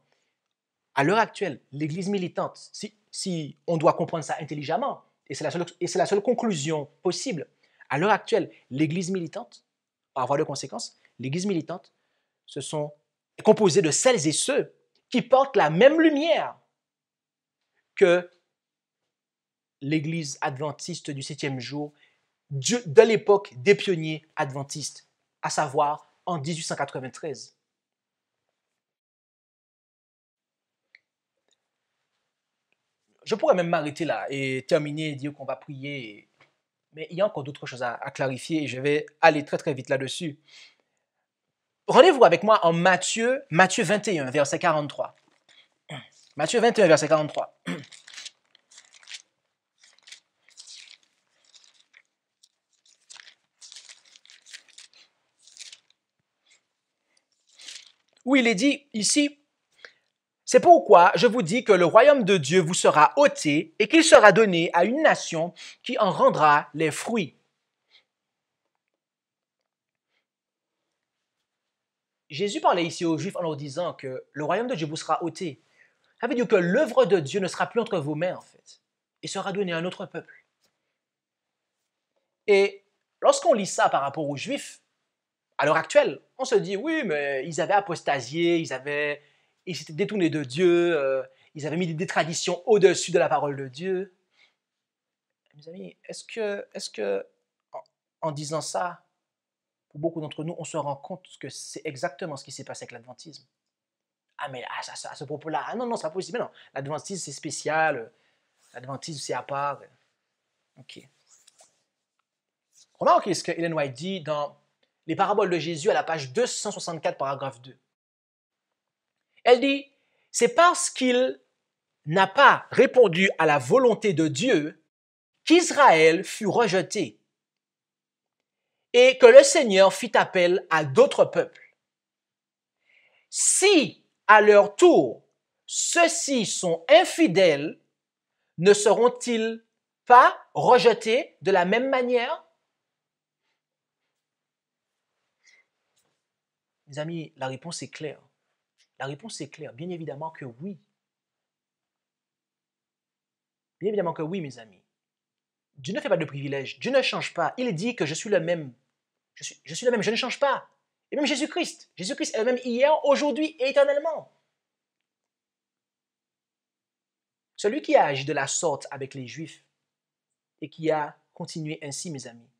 À l'heure actuelle, l'Église militante, si, on doit comprendre ça intelligemment, et c'est la, la seule conclusion possible, à l'heure actuelle, l'Église militante, par voie de conséquence, l'Église militante, ce sont composés de celles et ceux qui portent la même lumière que l'Église adventiste du septième jour de l'époque des pionniers adventistes, à savoir en 1893. Je pourrais même m'arrêter là et terminer et dire qu'on va prier. Mais il y a encore d'autres choses à, à, clarifier et je vais aller très très vite là-dessus. Rendez-vous avec moi en Matthieu, Matthieu 21, verset 43. Matthieu 21, verset 43. où il est dit ici, c'est pourquoi je vous dis que le royaume de Dieu vous sera ôté et qu'il sera donné à une nation qui en rendra les fruits. Jésus parlait ici aux Juifs en leur disant que le royaume de Dieu vous sera ôté. Ça veut dire que l'œuvre de Dieu ne sera plus entre vos mains, en fait. et sera donnée à un autre peuple. Et lorsqu'on lit ça par rapport aux Juifs, à l'heure actuelle, on se dit oui, mais ils avaient apostasié, ils avaient, ils s'étaient détournés de Dieu, euh, ils avaient mis des traditions au-dessus de la parole de Dieu. Mes amis, est-ce que, est que en, disant ça, pour beaucoup d'entre nous, on se rend compte que c'est exactement ce qui s'est passé avec l'adventisme Ah mais à ce propos-là, ah, non non, c'est pas possible. Mais non, l'adventisme c'est spécial, l'adventisme c'est à part. Ok. Remarquez ce que Ellen White dit dans les paraboles de Jésus à la page 264, paragraphe 2. Elle dit, c'est parce qu'il n'a pas répondu à la volonté de Dieu qu'Israël fut rejeté et que le Seigneur fit appel à d'autres peuples. Si, à leur tour, ceux-ci sont infidèles, ne seront-ils pas rejetés de la même manière Mes amis, la réponse est claire. La réponse est claire. Bien évidemment que oui. Bien évidemment que oui, mes amis. Dieu ne fait pas de privilèges. Dieu ne change pas. Il dit que je suis le même. Je suis, je suis le même. Je ne change pas. Et même Jésus-Christ. Jésus-Christ est le même hier, aujourd'hui et éternellement. Celui qui a agi de la sorte avec les Juifs et qui a continué ainsi, mes amis,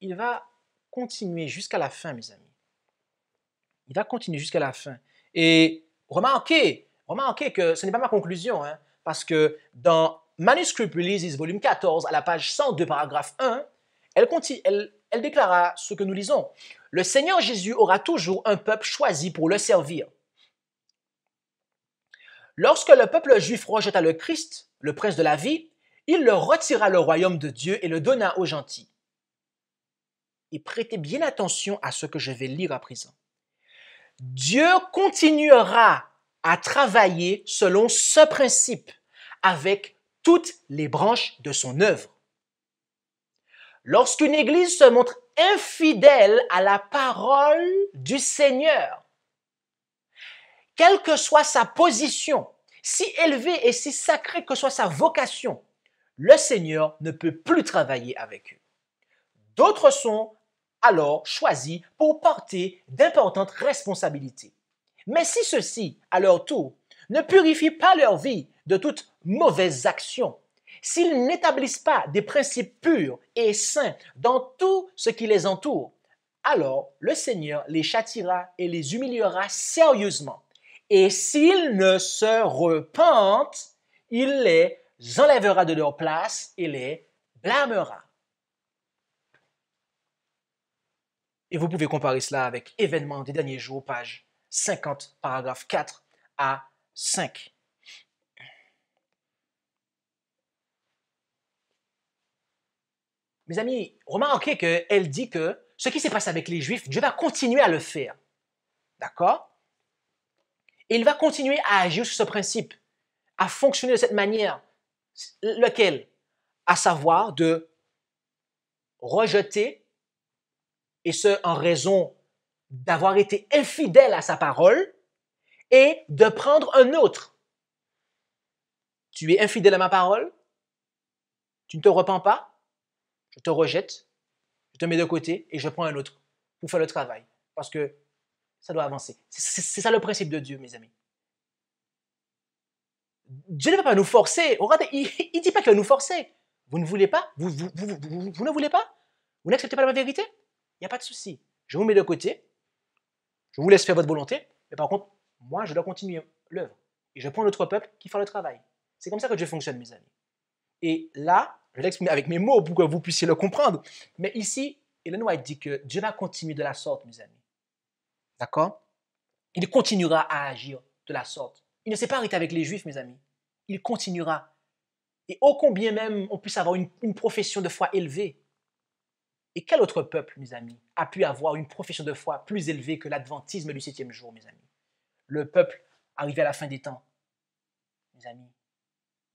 il va continuer jusqu'à la fin, mes amis. Il va continuer jusqu'à la fin. Et remarquez, remarquez que ce n'est pas ma conclusion, hein, parce que dans Manuscript Releases, volume 14, à la page 102, paragraphe 1, elle, déclara ce que nous lisons. Le Seigneur Jésus aura toujours un peuple choisi pour le servir. Lorsque le peuple juif rejeta le Christ, le prince de la vie, il leur retira le royaume de Dieu et le donna aux gentils. Et prêtez bien attention à ce que je vais lire à présent. Dieu continuera à travailler selon ce principe avec toutes les branches de son œuvre. Lorsqu'une Église se montre infidèle à la parole du Seigneur, quelle que soit sa position, si élevée et si sacrée que soit sa vocation, le Seigneur ne peut plus travailler avec eux. D'autres sont alors choisis pour porter d'importantes responsabilités. Mais si ceux-ci, à leur tour, ne purifient pas leur vie de toutes mauvaises actions, s'ils n'établissent pas des principes purs et saints dans tout ce qui les entoure, alors le Seigneur les châtiera et les humiliera sérieusement. Et s'ils ne se repentent, il les enlèvera de leur place et les blâmera. Et vous pouvez comparer cela avec événements des derniers jours, page 50, paragraphe 4 à 5. Mes amis, remarquez qu'elle dit que ce qui s'est passé avec les Juifs, Dieu va continuer à le faire. D'accord Et il va continuer à agir sur ce principe, à fonctionner de cette manière. Lequel À savoir de rejeter et ce, en raison d'avoir été infidèle à sa parole et de prendre un autre. Tu es infidèle à ma parole, tu ne te repens pas, je te rejette, je te mets de côté et je prends un autre pour faire le travail, parce que ça doit avancer. C'est ça le principe de Dieu, mes amis. Dieu ne va pas nous forcer. il ne dit pas qu'il va nous forcer. Vous ne voulez pas vous ne voulez pas Vous n'acceptez pas la vérité n'y a pas de souci. Je vous mets de côté, je vous laisse faire votre volonté, mais par contre, moi, je dois continuer l'œuvre. Et je prends l'autre peuple qui fait le travail. C'est comme ça que Dieu fonctionne, mes amis. Et là, je l'explique avec mes mots pour que vous puissiez le comprendre. Mais ici, Ellen White dit que Dieu va continuer de la sorte, mes amis. D'accord Il continuera à agir de la sorte. Il ne s'est pas arrêté avec les Juifs, mes amis. Il continuera. Et ô combien même on puisse avoir une profession de foi élevée, et quel autre peuple, mes amis, a pu avoir une profession de foi plus élevée que l'adventisme du septième jour, mes amis Le peuple arrivé à la fin des temps, mes amis.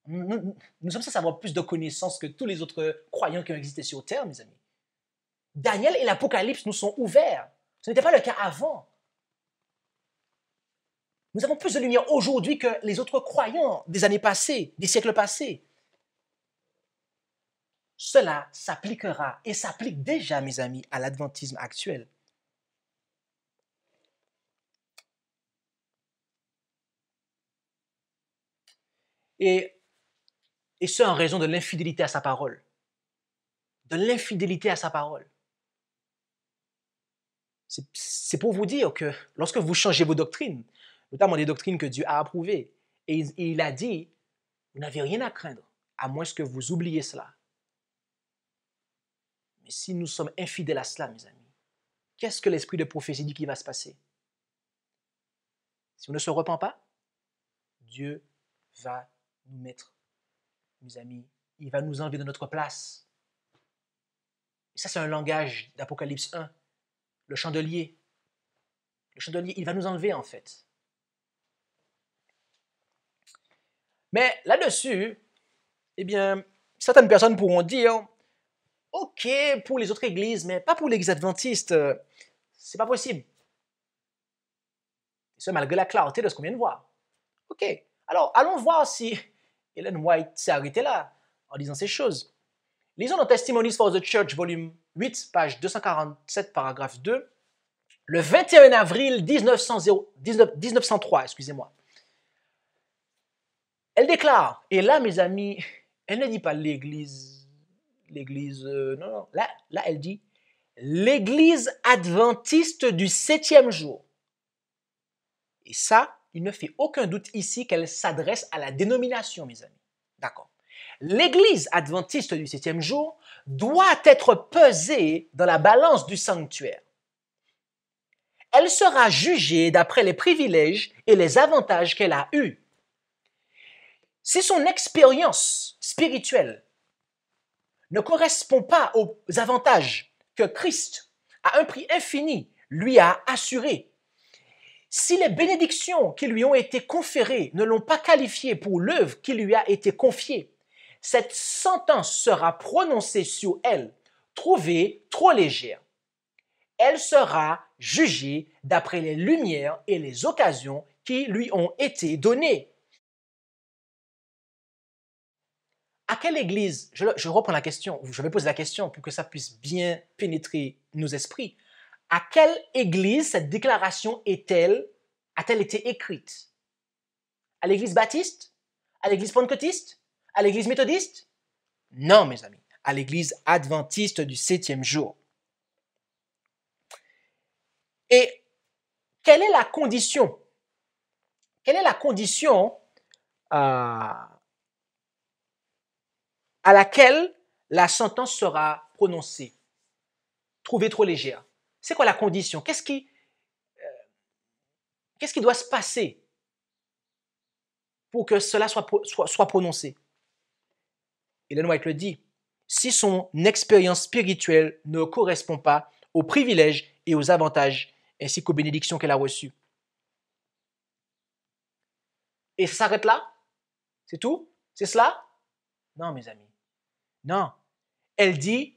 Nous, sommes censés avoir plus de connaissances que tous les autres croyants qui ont existé sur Terre, mes amis. Daniel et l'Apocalypse nous sont ouverts. Ce n'était pas le cas avant. Nous avons plus de lumière aujourd'hui que les autres croyants des années passées, des siècles passés. Cela s'appliquera et s'applique déjà, mes amis, à l'adventisme actuel. Et, et ce, en raison de l'infidélité à sa parole. De l'infidélité à sa parole. C'est pour vous dire que lorsque vous changez vos doctrines, notamment des doctrines que Dieu a approuvées, et il a dit, vous n'avez rien à craindre, à moins que vous oubliez cela si nous sommes infidèles à cela, mes amis, qu'est-ce que l'esprit de prophétie dit qui va se passer Si on ne se repent pas, Dieu va nous mettre, mes amis, il va nous enlever de notre place. ça, c'est un langage d'Apocalypse 1, le chandelier. Le chandelier, il va nous enlever en fait. Mais là-dessus, eh bien, certaines personnes pourront dire, OK pour les autres églises, mais pas pour l'église adventiste. Euh, c'est pas possible. C'est ce, malgré la clarté de ce qu'on vient de voir. OK. Alors, allons voir si Ellen White s'est arrêtée là en disant ces choses. Lisons dans Testimonies for the Church, volume 8, page 247, paragraphe 2. Le 21 avril 1900, 1903, excusez-moi. Elle déclare, et là, mes amis, elle ne dit pas l'Église l'église. Euh, non, non, là, là, elle dit l'église adventiste du septième jour. Et ça, il ne fait aucun doute ici qu'elle s'adresse à la dénomination, mes amis. D'accord. L'église adventiste du septième jour doit être pesée dans la balance du sanctuaire. Elle sera jugée d'après les privilèges et les avantages qu'elle a eus. C'est son expérience spirituelle ne correspond pas aux avantages que Christ, à un prix infini, lui a assurés. Si les bénédictions qui lui ont été conférées ne l'ont pas qualifié pour l'œuvre qui lui a été confiée, cette sentence sera prononcée sur elle, trouvée trop légère. Elle sera jugée d'après les lumières et les occasions qui lui ont été données. à quelle église, je, reprends la question, je vais poser la question pour que ça puisse bien pénétrer nos esprits. À quelle église cette déclaration est-elle, a-t-elle été écrite À l'église baptiste À l'église pentecôtiste À l'église méthodiste Non, mes amis, à l'église adventiste du septième jour. Et quelle est la condition Quelle est la condition euh, à laquelle la sentence sera prononcée. Trouvée trop légère. Hein. C'est quoi la condition Qu'est-ce qui, euh, qu'est-ce qui doit se passer pour que cela soit, soit, soit prononcé Ellen White le dit. Si son expérience spirituelle ne correspond pas aux privilèges et aux avantages, ainsi qu'aux bénédictions qu'elle a reçues. Et ça s'arrête là C'est tout C'est cela Non, mes amis. Non. Elle dit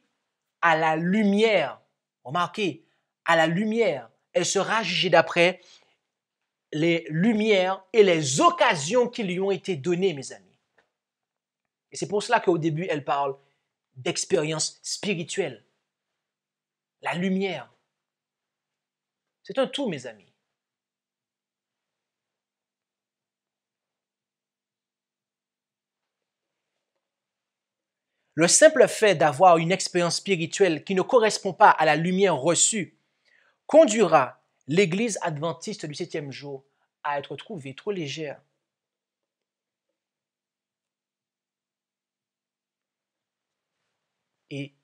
à la lumière. Remarquez, à la lumière. Elle sera jugée d'après les lumières et les occasions qui lui ont été données, mes amis. Et c'est pour cela qu'au début, elle parle d'expérience spirituelle. La lumière. C'est un tout, mes amis. Le simple fait d'avoir une expérience spirituelle qui ne correspond pas à la lumière reçue conduira l'Église adventiste du septième jour à être trouvée trop légère. Et,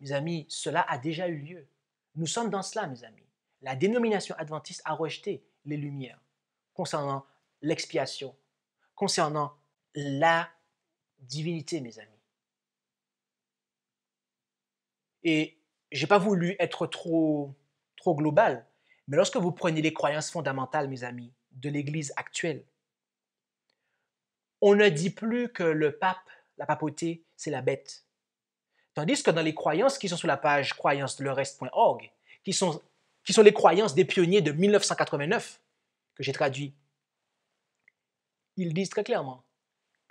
mes amis, cela a déjà eu lieu. Nous sommes dans cela, mes amis. La dénomination adventiste a rejeté les Lumières concernant l'expiation, concernant la divinité, mes amis. Et j'ai pas voulu être trop, trop global, mais lorsque vous prenez les croyances fondamentales, mes amis, de l'Église actuelle, on ne dit plus que le pape, la papauté, c'est la bête. Tandis que dans les croyances qui sont sur la page reste.org qui sont, qui sont les croyances des pionniers de 1989, que j'ai traduit, ils disent très clairement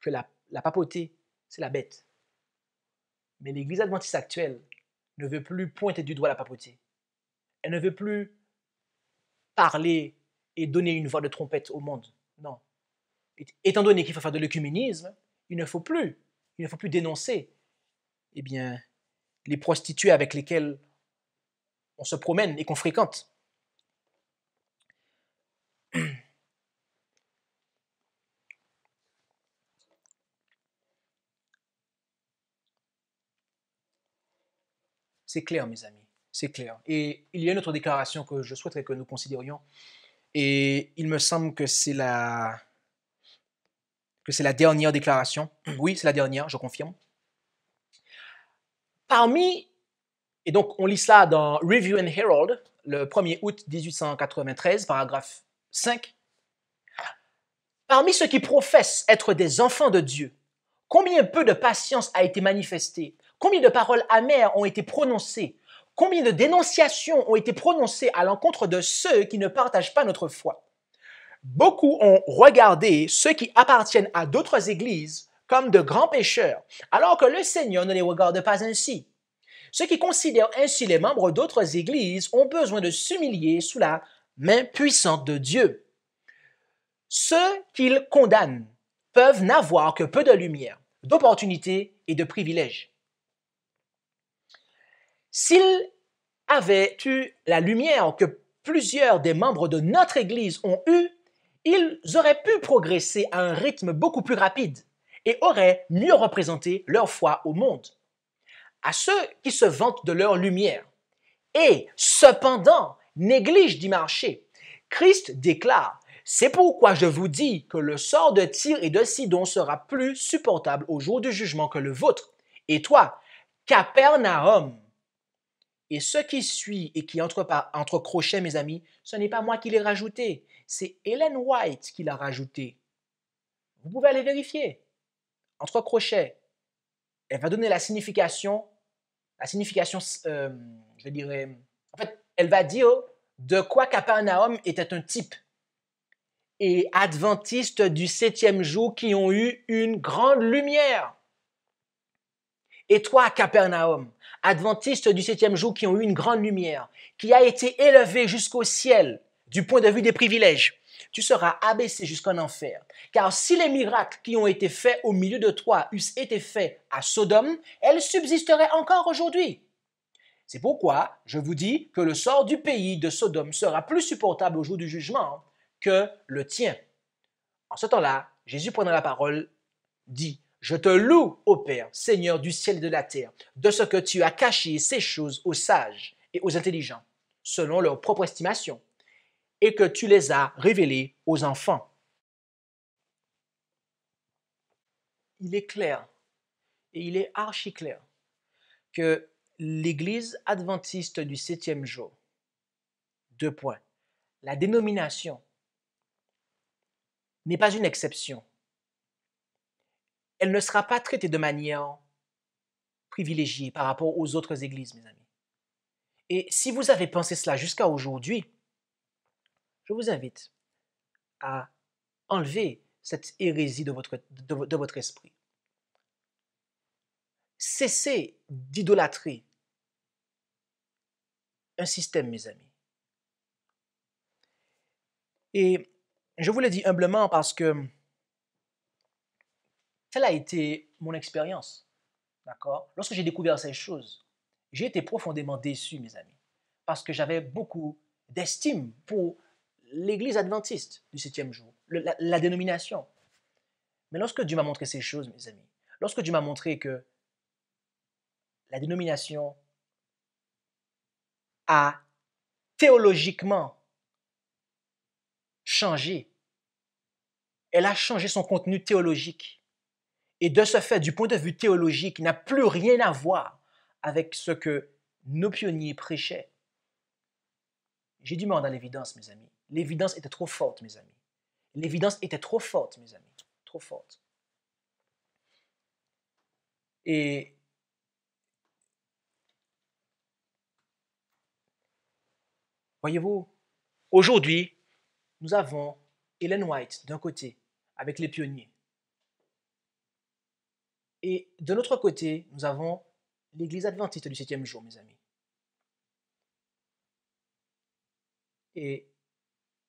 que la, la papauté, c'est la bête. Mais l'Église adventiste actuelle, ne veut plus pointer du doigt la papauté. Elle ne veut plus parler et donner une voix de trompette au monde. Non. Étant donné qu'il faut faire de l'écuménisme, il ne faut plus, il ne faut plus dénoncer, eh bien, les prostituées avec lesquelles on se promène et qu'on fréquente. C'est clair, mes amis, c'est clair. Et il y a une autre déclaration que je souhaiterais que nous considérions. Et il me semble que c'est la que c'est la dernière déclaration. Oui, c'est la dernière, je confirme. Parmi, et donc on lit ça dans Review and Herald, le 1er août 1893, paragraphe 5. Parmi ceux qui professent être des enfants de Dieu, combien peu de patience a été manifestée Combien de paroles amères ont été prononcées Combien de dénonciations ont été prononcées à l'encontre de ceux qui ne partagent pas notre foi Beaucoup ont regardé ceux qui appartiennent à d'autres églises comme de grands pécheurs, alors que le Seigneur ne les regarde pas ainsi. Ceux qui considèrent ainsi les membres d'autres églises ont besoin de s'humilier sous la main puissante de Dieu. Ceux qu'ils condamnent peuvent n'avoir que peu de lumière, d'opportunités et de privilèges. S'ils avaient eu la lumière que plusieurs des membres de notre Église ont eue, ils auraient pu progresser à un rythme beaucoup plus rapide et auraient mieux représenté leur foi au monde. À ceux qui se vantent de leur lumière et cependant négligent d'y marcher, Christ déclare C'est pourquoi je vous dis que le sort de Tyr et de Sidon sera plus supportable au jour du jugement que le vôtre. Et toi, Capernaum, et ce qui suit et qui entre, entre crochets, mes amis, ce n'est pas moi qui l'ai rajouté, c'est Hélène White qui l'a rajouté. Vous pouvez aller vérifier. Entre crochets, elle va donner la signification, la signification, euh, je dirais, en fait, elle va dire de quoi Capernaum était un type. Et adventistes du septième jour qui ont eu une grande lumière. Et toi Capernaum, adventiste du septième jour qui ont eu une grande lumière, qui a été élevé jusqu'au ciel du point de vue des privilèges, tu seras abaissé jusqu'en enfer. Car si les miracles qui ont été faits au milieu de toi eussent été faits à Sodome, elles subsisteraient encore aujourd'hui. C'est pourquoi je vous dis que le sort du pays de Sodome sera plus supportable au jour du jugement que le tien. En ce temps-là, Jésus prenant la parole dit, je te loue, ô Père, Seigneur du ciel et de la terre, de ce que tu as caché ces choses aux sages et aux intelligents, selon leur propre estimation, et que tu les as révélées aux enfants. Il est clair, et il est archi clair, que l'Église adventiste du septième jour, deux points, la dénomination n'est pas une exception elle ne sera pas traitée de manière privilégiée par rapport aux autres églises, mes amis. Et si vous avez pensé cela jusqu'à aujourd'hui, je vous invite à enlever cette hérésie de votre, de, votre esprit. Cessez d'idolâtrer un système, mes amis. Et je vous le dis humblement parce que cela a été mon expérience. D'accord Lorsque j'ai découvert ces choses, j'ai été profondément déçu, mes amis, parce que j'avais beaucoup d'estime pour l'Église adventiste du septième jour, la dénomination. Mais lorsque Dieu m'a montré ces choses, mes amis, lorsque Dieu m'a montré que la dénomination a théologiquement changé, elle a changé son contenu théologique. Et de ce fait, du point de vue théologique, n'a plus rien à voir avec ce que nos pionniers prêchaient. J'ai du mal dans l'évidence, mes amis. L'évidence était trop forte, mes amis. L'évidence était trop forte, mes amis. Trop forte. Et voyez-vous, aujourd'hui, nous avons Ellen White d'un côté, avec les pionniers, et de l'autre côté, nous avons l'Église adventiste du septième jour, mes amis. Et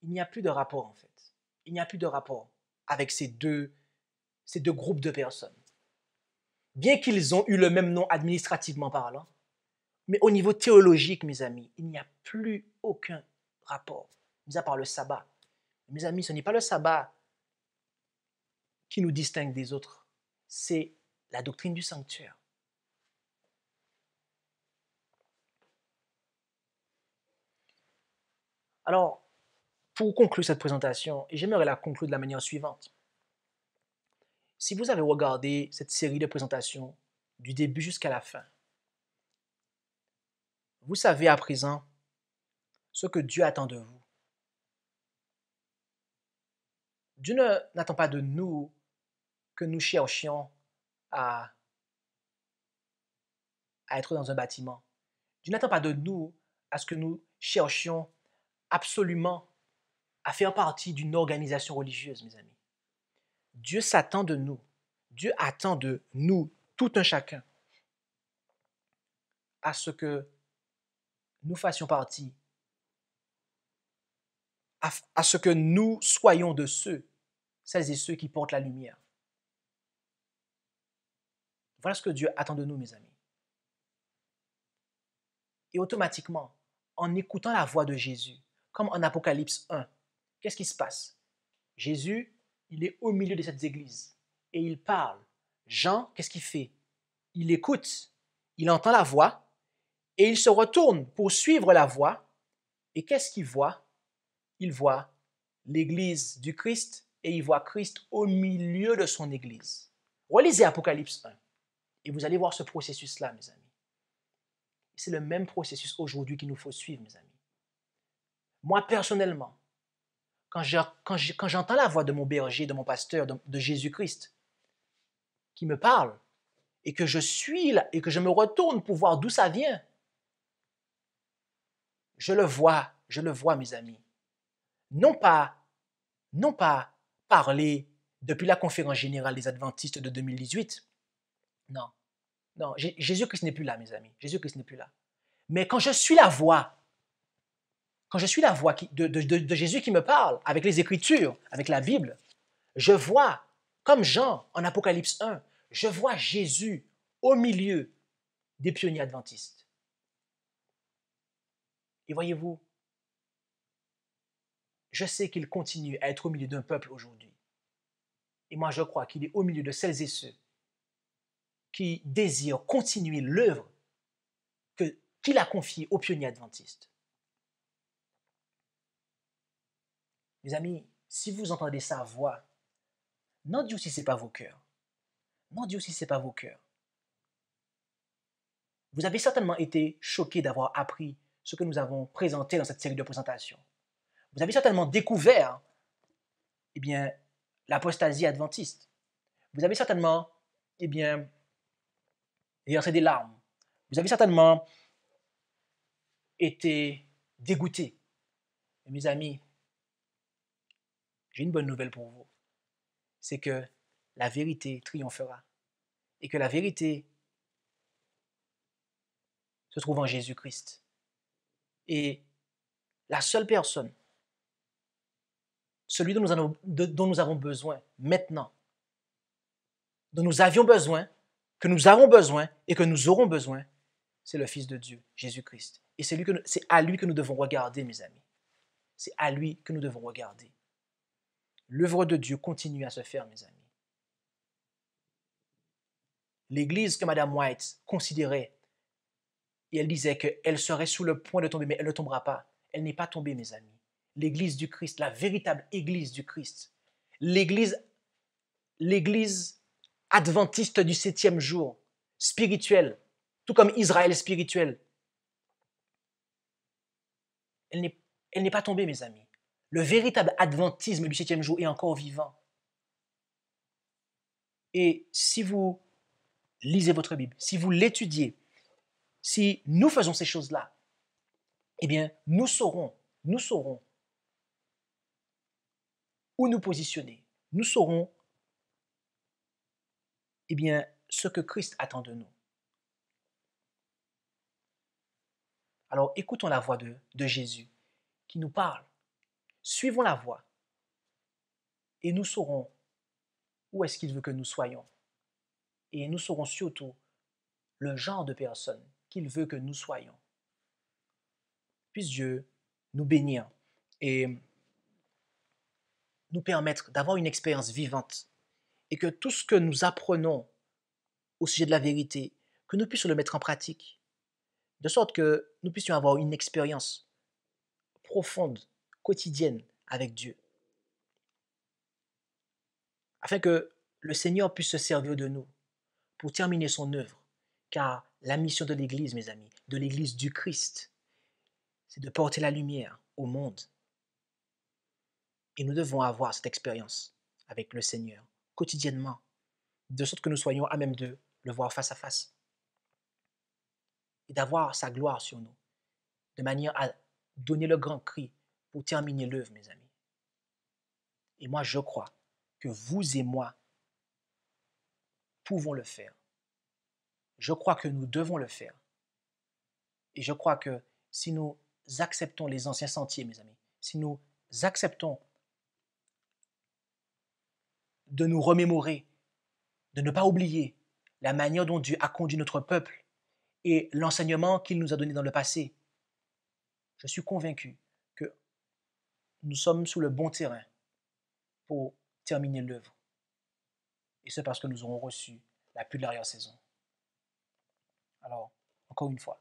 il n'y a plus de rapport, en fait. Il n'y a plus de rapport avec ces deux, ces deux groupes de personnes. Bien qu'ils ont eu le même nom administrativement parlant, mais au niveau théologique, mes amis, il n'y a plus aucun rapport, mis à part le sabbat. Mes amis, ce n'est pas le sabbat qui nous distingue des autres, c'est la doctrine du sanctuaire. Alors, pour conclure cette présentation, j'aimerais la conclure de la manière suivante. Si vous avez regardé cette série de présentations du début jusqu'à la fin, vous savez à présent ce que Dieu attend de vous. Dieu n'attend pas de nous que nous cherchions à, être dans un bâtiment. Dieu n'attend pas de nous à ce que nous cherchions absolument à faire partie d'une organisation religieuse, mes amis. Dieu s'attend de nous. Dieu attend de nous, tout un chacun, à ce que nous fassions partie, à ce que nous soyons de ceux, celles et ceux qui portent la lumière. Voilà ce que Dieu attend de nous, mes amis. Et automatiquement, en écoutant la voix de Jésus, comme en Apocalypse 1, qu'est-ce qui se passe Jésus, il est au milieu de cette église et il parle. Jean, qu'est-ce qu'il fait Il écoute, il entend la voix et il se retourne pour suivre la voix. Et qu'est-ce qu'il voit Il voit l'église du Christ et il voit Christ au milieu de son église. Relisez Apocalypse 1. Et vous allez voir ce processus-là, mes amis. C'est le même processus aujourd'hui qu'il nous faut suivre, mes amis. Moi, personnellement, quand j'entends la voix de mon berger, de mon pasteur, de, Jésus-Christ, qui me parle, et que je suis là, et que je me retourne pour voir d'où ça vient, je le vois, je le vois, mes amis. Non pas, non pas parler depuis la conférence générale des adventistes de 2018, non, non, Jésus-Christ n'est plus là, mes amis. Jésus-Christ n'est plus là. Mais quand je suis la voix, quand je suis la voix de, Jésus qui me parle, avec les Écritures, avec la Bible, je vois, comme Jean en Apocalypse 1, je vois Jésus au milieu des pionniers adventistes. Et voyez-vous, je sais qu'il continue à être au milieu d'un peuple aujourd'hui. Et moi, je crois qu'il est au milieu de celles et ceux qui désire continuer l'œuvre qu'il a confiée aux pionniers adventistes. Mes amis, si vous entendez sa voix, non Dieu si ce n'est pas vos cœurs. Non Dieu si ce n'est pas vos cœurs. Vous avez certainement été choqués d'avoir appris ce que nous avons présenté dans cette série de présentations. Vous avez certainement découvert eh l'apostasie adventiste. Vous avez certainement eh bien, D'ailleurs, c'est des larmes. Vous avez certainement été dégoûté. mes amis, j'ai une bonne nouvelle pour vous. C'est que la vérité triomphera. Et que la vérité se trouve en Jésus-Christ. Et la seule personne, celui dont nous, dont nous avons besoin maintenant, dont nous avions besoin, que nous avons besoin et que nous aurons besoin, c'est le Fils de Dieu, Jésus-Christ. Et c'est à lui que nous devons regarder, mes amis. C'est à lui que nous devons regarder. L'œuvre de Dieu continue à se faire, mes amis. L'église que Madame White considérait, et elle disait qu'elle serait sous le point de tomber, mais elle ne tombera pas. Elle n'est pas tombée, mes amis. L'église du Christ, la véritable église du Christ, l'église, l'église adventiste du septième jour, spirituel, tout comme Israël spirituel. Elle n'est, elle n'est pas tombée, mes amis. Le véritable adventisme du septième jour est encore vivant. Et si vous lisez votre Bible, si vous l'étudiez, si nous faisons ces choses-là, eh bien, nous saurons, nous saurons où nous positionner. Nous saurons eh bien, ce que Christ attend de nous. Alors écoutons la voix de, de Jésus qui nous parle. Suivons la voix et nous saurons où est-ce qu'il veut que nous soyons. Et nous saurons surtout le genre de personne qu'il veut que nous soyons. Puisse Dieu nous bénir et nous permettre d'avoir une expérience vivante et que tout ce que nous apprenons au sujet de la vérité, que nous puissions le mettre en pratique, de sorte que nous puissions avoir une expérience profonde, quotidienne avec Dieu, afin que le Seigneur puisse se servir de nous pour terminer son œuvre, car la mission de l'Église, mes amis, de l'Église du Christ, c'est de porter la lumière au monde. Et nous devons avoir cette expérience avec le Seigneur quotidiennement, de sorte que nous soyons à même de le voir face à face et d'avoir sa gloire sur nous, de manière à donner le grand cri pour terminer l'œuvre, mes amis. Et moi, je crois que vous et moi pouvons le faire. Je crois que nous devons le faire. Et je crois que si nous acceptons les anciens sentiers, mes amis, si nous acceptons de nous remémorer, de ne pas oublier la manière dont Dieu a conduit notre peuple et l'enseignement qu'il nous a donné dans le passé. Je suis convaincu que nous sommes sur le bon terrain pour terminer l'œuvre. Et c'est parce que nous aurons reçu la pluie de l'arrière-saison. Alors, encore une fois,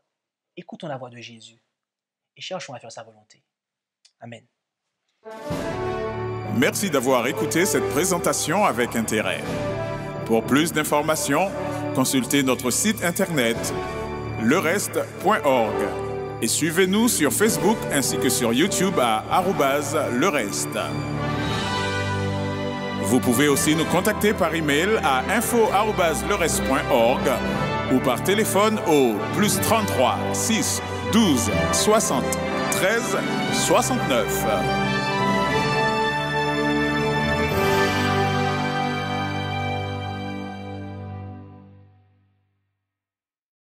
écoutons la voix de Jésus et cherchons à faire sa volonté. Amen. Merci d'avoir écouté cette présentation avec intérêt. Pour plus d'informations, consultez notre site internet lerest.org et suivez-nous sur Facebook ainsi que sur YouTube à le Vous pouvez aussi nous contacter par email à info@lereste.org ou par téléphone au plus 33 6 12 60 13 69.